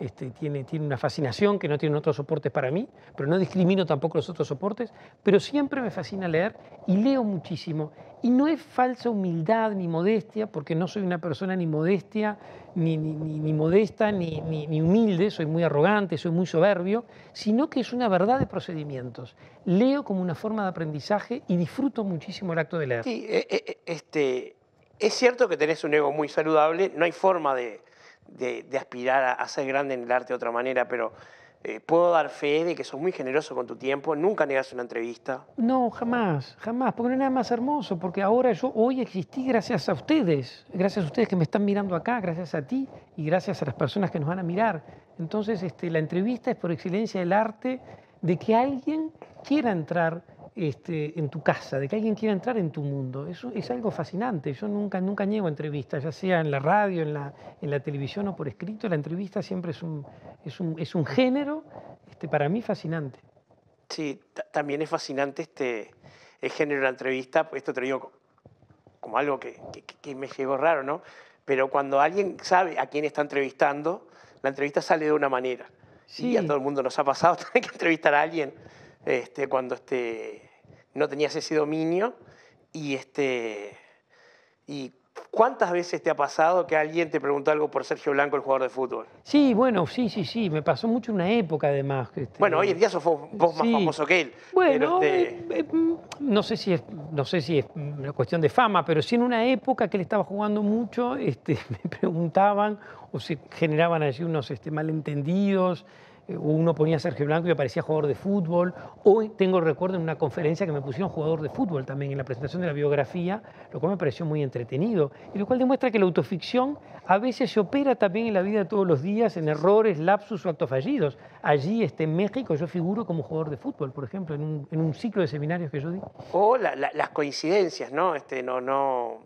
este, tiene, tiene una fascinación que no tiene otros soportes para mí, pero no discrimino tampoco los otros soportes, pero siempre me fascina leer y leo muchísimo. Y no es falsa humildad ni modestia, porque no soy una persona ni modestia, ni, modesta, ni, humilde, soy muy arrogante, soy muy soberbio, sino que es una verdad de procedimientos. Leo como una forma de aprendizaje y disfruto muchísimo el acto de leer. Sí, eh, eh, este, es cierto que tenés un ego muy saludable, no hay forma de, de, aspirar a, ser grande en el arte de otra manera, pero eh, puedo dar fe de que sos muy generoso con tu tiempo, nunca negas una entrevista. No, jamás, jamás, porque no es nada más hermoso, porque ahora yo hoy existí gracias a ustedes, gracias a ustedes que me están mirando acá, gracias a ti y gracias a las personas que nos van a mirar. Entonces, este, la entrevista es por excelencia el arte de que alguien quiera entrar este, en tu casa, de que alguien quiera entrar en tu mundo. Eso es algo fascinante. Yo nunca, nunca niego entrevistas, ya sea en la radio, en la, en la televisión o por escrito. La entrevista siempre es un, es un, género este, para mí fascinante. Sí, también es fascinante este, el género de la entrevista. Esto te digo como algo que, me llegó raro, ¿no? Pero cuando alguien sabe a quién está entrevistando, la entrevista sale de una manera. Sí. Y a todo el mundo nos ha pasado tener que entrevistar a alguien este, cuando este, no tenías ese dominio. Este, y, ¿Cuántas veces te ha pasado que alguien te preguntó algo por Sergio Blanco, el jugador de fútbol? Sí, bueno, sí, sí, sí. Me pasó mucho en una época, además. bueno, hoy en día sos vos más famoso que él. Bueno, eh, eh, no, sé si es, no sé si es una cuestión de fama, pero sí en una época que él estaba jugando mucho, me preguntaban o se generaban allí unos malentendidos uno ponía a Sergio Blanco y aparecía jugador de fútbol. Hoy tengo el recuerdo en una conferencia que me pusieron jugador de fútbol también en la presentación de la biografía, lo cual me pareció muy entretenido y lo cual demuestra que la autoficción a veces se opera también en la vida de todos los días, en errores, lapsus o actos fallidos. Allí, este, en México, yo figuro como jugador de fútbol, por ejemplo, en un, ciclo de seminarios que yo di. O las coincidencias, ¿no? Este, no, no,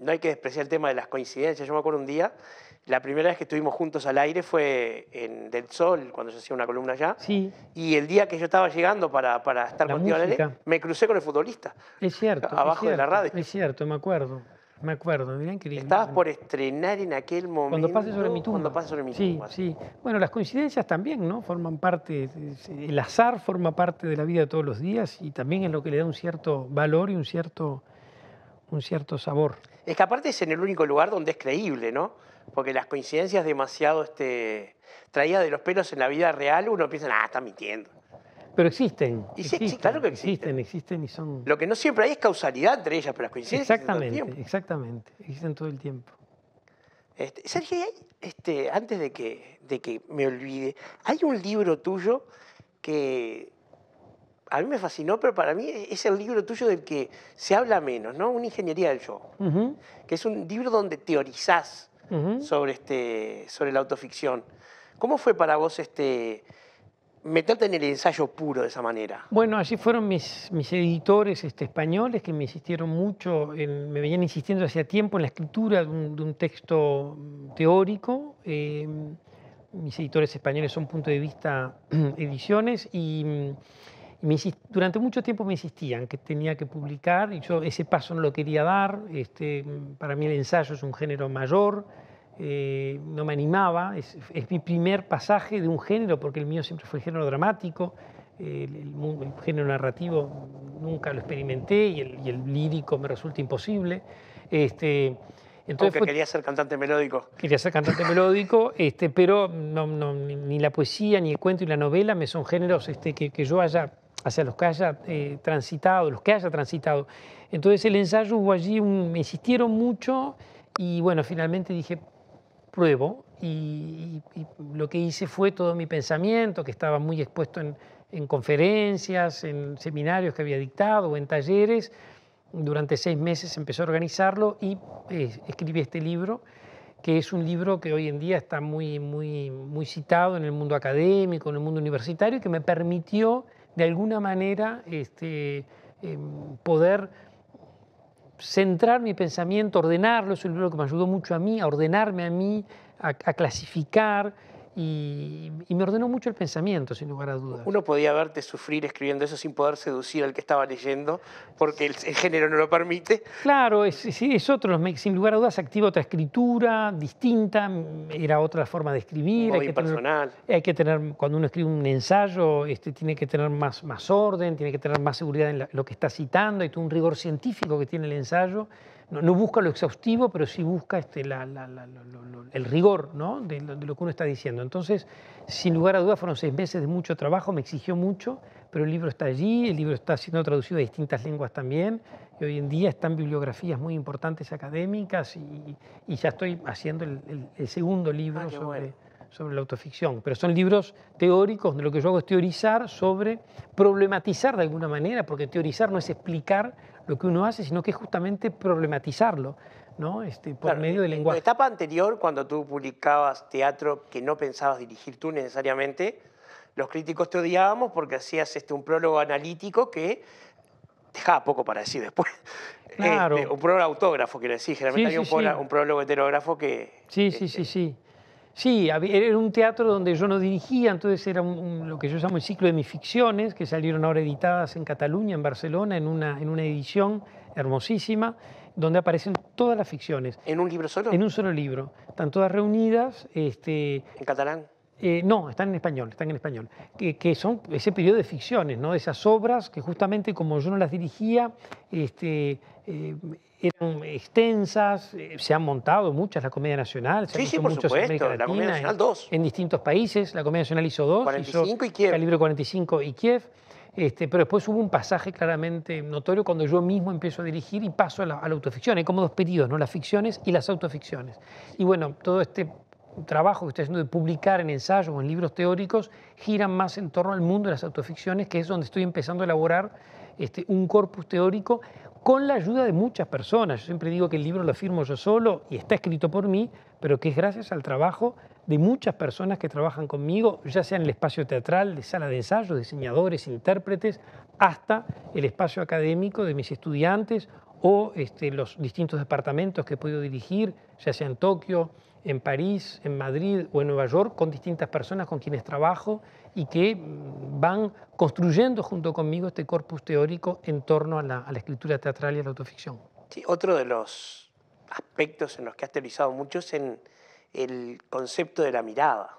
no hay que despreciar el tema de las coincidencias. Yo me acuerdo un día la primera vez que estuvimos juntos al aire fue en Del Sol, cuando yo hacía una columna allá. Sí. Y el día que yo estaba llegando para, estar contigo me crucé con el futbolista. Es cierto. Abajo de la radio. Es cierto, me acuerdo. Me acuerdo, mirá increíble. Estabas por estrenar en aquel momento. Cuando pase sobre mi tumba. Cuando pase sobre mi tumba. Sí, Bueno, las coincidencias también, ¿no? Forman parte, el azar forma parte de la vida de todos los días y también es lo que le da un cierto valor y un cierto, un cierto sabor. Es que aparte es en el único lugar donde es creíble, ¿no? porque las coincidencias demasiado este, traídas de los pelos en la vida real, uno piensa, ah, está mintiendo. Pero existen. sí, claro que existen. Existen, y son... Lo que no siempre hay es causalidad entre ellas, pero las coincidencias exactamente, existen todo el tiempo. Exactamente, existen todo el tiempo. Este, Sergio, este, antes de que, que me olvide, hay un libro tuyo que a mí me fascinó, pero para mí es el libro tuyo del que se habla menos, ¿no? Una ingeniería del yo, que es un libro donde teorizás sobre, este, sobre la autoficción. ¿Cómo fue para vos este, meterte en el ensayo puro de esa manera? Bueno, así fueron mis, editores este, españoles que me insistieron mucho, me venían insistiendo hacía tiempo en la escritura de un, texto teórico. Eh, mis editores españoles son Punto de Vista Ediciones y, durante mucho tiempo me insistían que tenía que publicar y yo ese paso no lo quería dar. Este, para mí el ensayo es un género mayor eh, no me animaba, es, mi primer pasaje de un género, porque el mío siempre fue el género dramático, el, género narrativo nunca lo experimenté y el, lírico me resulta imposible. Este, entonces quería ser cantante melódico. Quería ser cantante melódico, este, pero no, no, ni la poesía, ni el cuento y la novela me son géneros este, que, yo haya hacia los que haya eh, transitado, los que haya transitado. Entonces el ensayo hubo allí, me insistieron mucho y bueno, finalmente dije, pruebo y, lo que hice fue todo mi pensamiento, que estaba muy expuesto en, conferencias, en seminarios que había dictado o en talleres. Durante seis meses empecé a organizarlo y eh, escribí este libro, que es un libro que hoy en día está muy, muy, muy citado en el mundo académico, en el mundo universitario, que me permitió de alguna manera este, em, poder centrar mi pensamiento, ordenarlo, es es libro que me ayudó mucho a mí, a ordenarme a mí, a clasificar y, me ordenó mucho el pensamiento, sin lugar a dudas. Uno podía verte sufrir escribiendo eso sin poder seducir al que estaba leyendo, porque el, género no lo permite. Claro, es, es, otro, sin lugar a dudas activa otra escritura distinta, era otra forma de escribir. Muy hay que personal. hay que tener, cuando uno escribe un ensayo, este, tiene que tener más, más orden, tiene que tener más seguridad en lo que está citando, hay un rigor científico que tiene el ensayo no, busca lo exhaustivo, pero sí busca este, el rigor de, lo que uno está diciendo. Entonces, sin lugar a dudas, fueron seis meses de mucho trabajo, me exigió mucho, pero el libro está allí, el libro está siendo traducido a distintas lenguas también, y hoy en día están bibliografías muy importantes académicas, y, ya estoy haciendo el, segundo libro ah, sobre... sobre la autoficción, pero son libros teóricos, de lo que yo hago es teorizar sobre, problematizar de alguna manera, porque teorizar no es explicar, lo que uno hace, sino que es justamente problematizarlo. ¿no? Este, por medio del lenguaje. En la etapa anterior, cuando tú publicabas teatro que no pensabas dirigir tú necesariamente, los críticos te odiábamos porque hacías este, un prólogo analítico que dejaba poco para decir después. Este, un prólogo autógrafo, quiero decir, generalmente sí, un, un, prólogo heterógrafo que... Sí, sí, este, sí, sí. Sí, e, era un teatro donde yo no dirigía, entonces era lo que yo llamo el ciclo de mis ficciones, que salieron ahora editadas en Cataluña, en Barcelona, en una, en una edición hermosísima, donde aparecen todas las ficciones. ¿En un libro solo? En un solo libro. Están todas reunidas. Este, ¿En catalán? Eh, no, están en español, están en español. Que, son ese periodo de ficciones, ¿no? Esas obras que justamente como yo no las dirigía, este, eh, eran extensas, eh, se han montado muchas, la Comedia Nacional, se sí, han sí, por supuesto, la Comedia Nacional 2. En, distintos países, la Comedia Nacional hizo dos, 45 y Kiev. 45 y Kiev. Este, pero después hubo un pasaje claramente notorio cuando yo mismo empiezo a dirigir y paso a la, autoficción. Hay como dos periodos, ¿no? las ficciones y las autoficciones. Y bueno, todo este trabajo que estoy haciendo de publicar en ensayos o en libros teóricos gira más en torno al mundo de las autoficciones, que es donde estoy empezando a elaborar este, un corpus teórico con la ayuda de muchas personas. Yo siempre digo que el libro lo firmo yo solo y está escrito por mí, pero que es gracias al trabajo de muchas personas que trabajan conmigo, ya sea en el espacio teatral, de sala de ensayo, diseñadores, intérpretes, hasta el espacio académico de mis estudiantes o este, los distintos departamentos que he podido dirigir, ya sea en Tokio, en París, en Madrid o en Nueva York, con distintas personas con quienes trabajo y que mm, van construyendo junto conmigo este corpus teórico en torno a la, escritura teatral y a la autoficción. Sí, otro de los aspectos en los que has teorizado mucho es en el concepto de la mirada.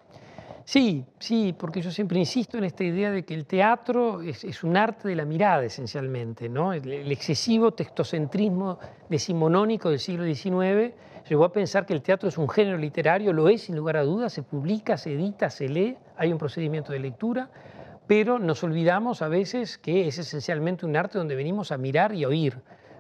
Sí, sí, porque yo siempre insisto en esta idea de que el teatro es, un arte de la mirada esencialmente, ¿no? el, el excesivo textocentrismo decimonónico del siglo XIX llegó a pensar que el teatro es un género literario, lo es sin lugar a dudas, se publica, se edita, se lee, hay un procedimiento de lectura, pero nos olvidamos a veces que es esencialmente un arte donde venimos a mirar y a oír.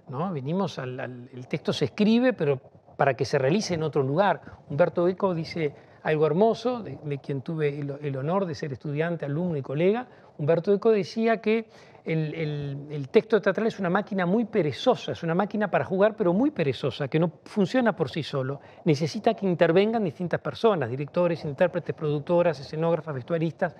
¿no? Venimos al, el texto se escribe, pero para que se realice en otro lugar. Humberto Eco dice algo hermoso, de, quien tuve el, el honor de ser estudiante, alumno y colega. Humberto Eco decía que el, texto teatral es una máquina muy perezosa, es una máquina para jugar, pero muy perezosa, que no funciona por sí solo. Necesita que intervengan distintas personas, directores, intérpretes, productoras, escenógrafas, vestuaristas.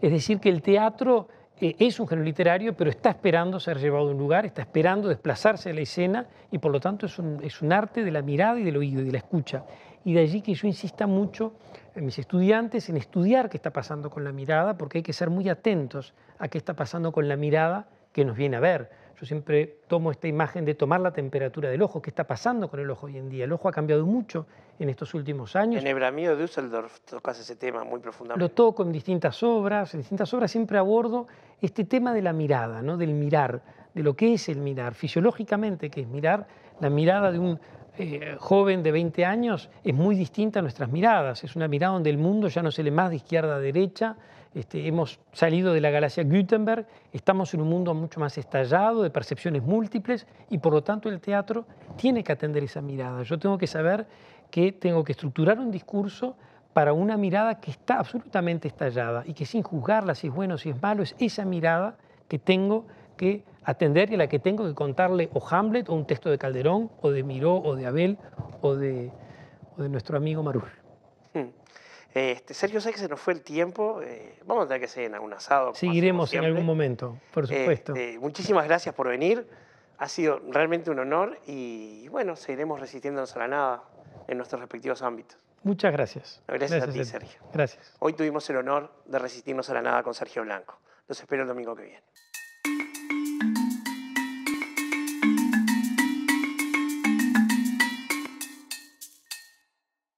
Es decir, que el teatro eh, es un género literario, pero está esperando ser llevado a un lugar, está esperando desplazarse a la escena y por lo tanto es un arte de la mirada y del oído y de la escucha y de allí que yo insista mucho en mis estudiantes en estudiar qué está pasando con la mirada, porque hay que ser muy atentos a qué está pasando con la mirada que nos viene a ver. Yo siempre tomo esta imagen de tomar la temperatura del ojo, qué está pasando con el ojo hoy en día. El ojo ha cambiado mucho en estos últimos años. En Ebramio de Düsseldorf tocas ese tema muy profundamente. Lo toco en distintas obras, en distintas obras siempre abordo este tema de la mirada, ¿no? del mirar, de lo que es el mirar, fisiológicamente que es mirar, la mirada de un eh, joven de 20 años es muy distinta a nuestras miradas. Es una mirada donde el mundo ya no se lee más de izquierda a derecha. Este, hemos salido de la galaxia Gutenberg, estamos en un mundo mucho más estallado, de percepciones múltiples, y por lo tanto el teatro tiene que atender esa mirada. Yo tengo que saber que tengo que estructurar un discurso para una mirada que está absolutamente estallada y que sin juzgarla si es bueno o si es malo, es esa mirada que tengo que atender y a la que tengo que contarle o Hamlet o un texto de Calderón o de Miró o de Abel o de, nuestro amigo Marur hmm. este, Sergio, sé que se nos fue el tiempo. Eh, vamos a tener que en algún asado. Seguiremos en algún momento, por este, supuesto. muchísimas gracias por venir. Ha sido realmente un honor y, bueno, seguiremos resistiéndonos a la nada en nuestros respectivos ámbitos. Muchas gracias. Gracias, a ti, Sergio. Sergio. Gracias. Hoy tuvimos el honor de resistirnos a la nada con Sergio Blanco. Los espero el domingo que viene.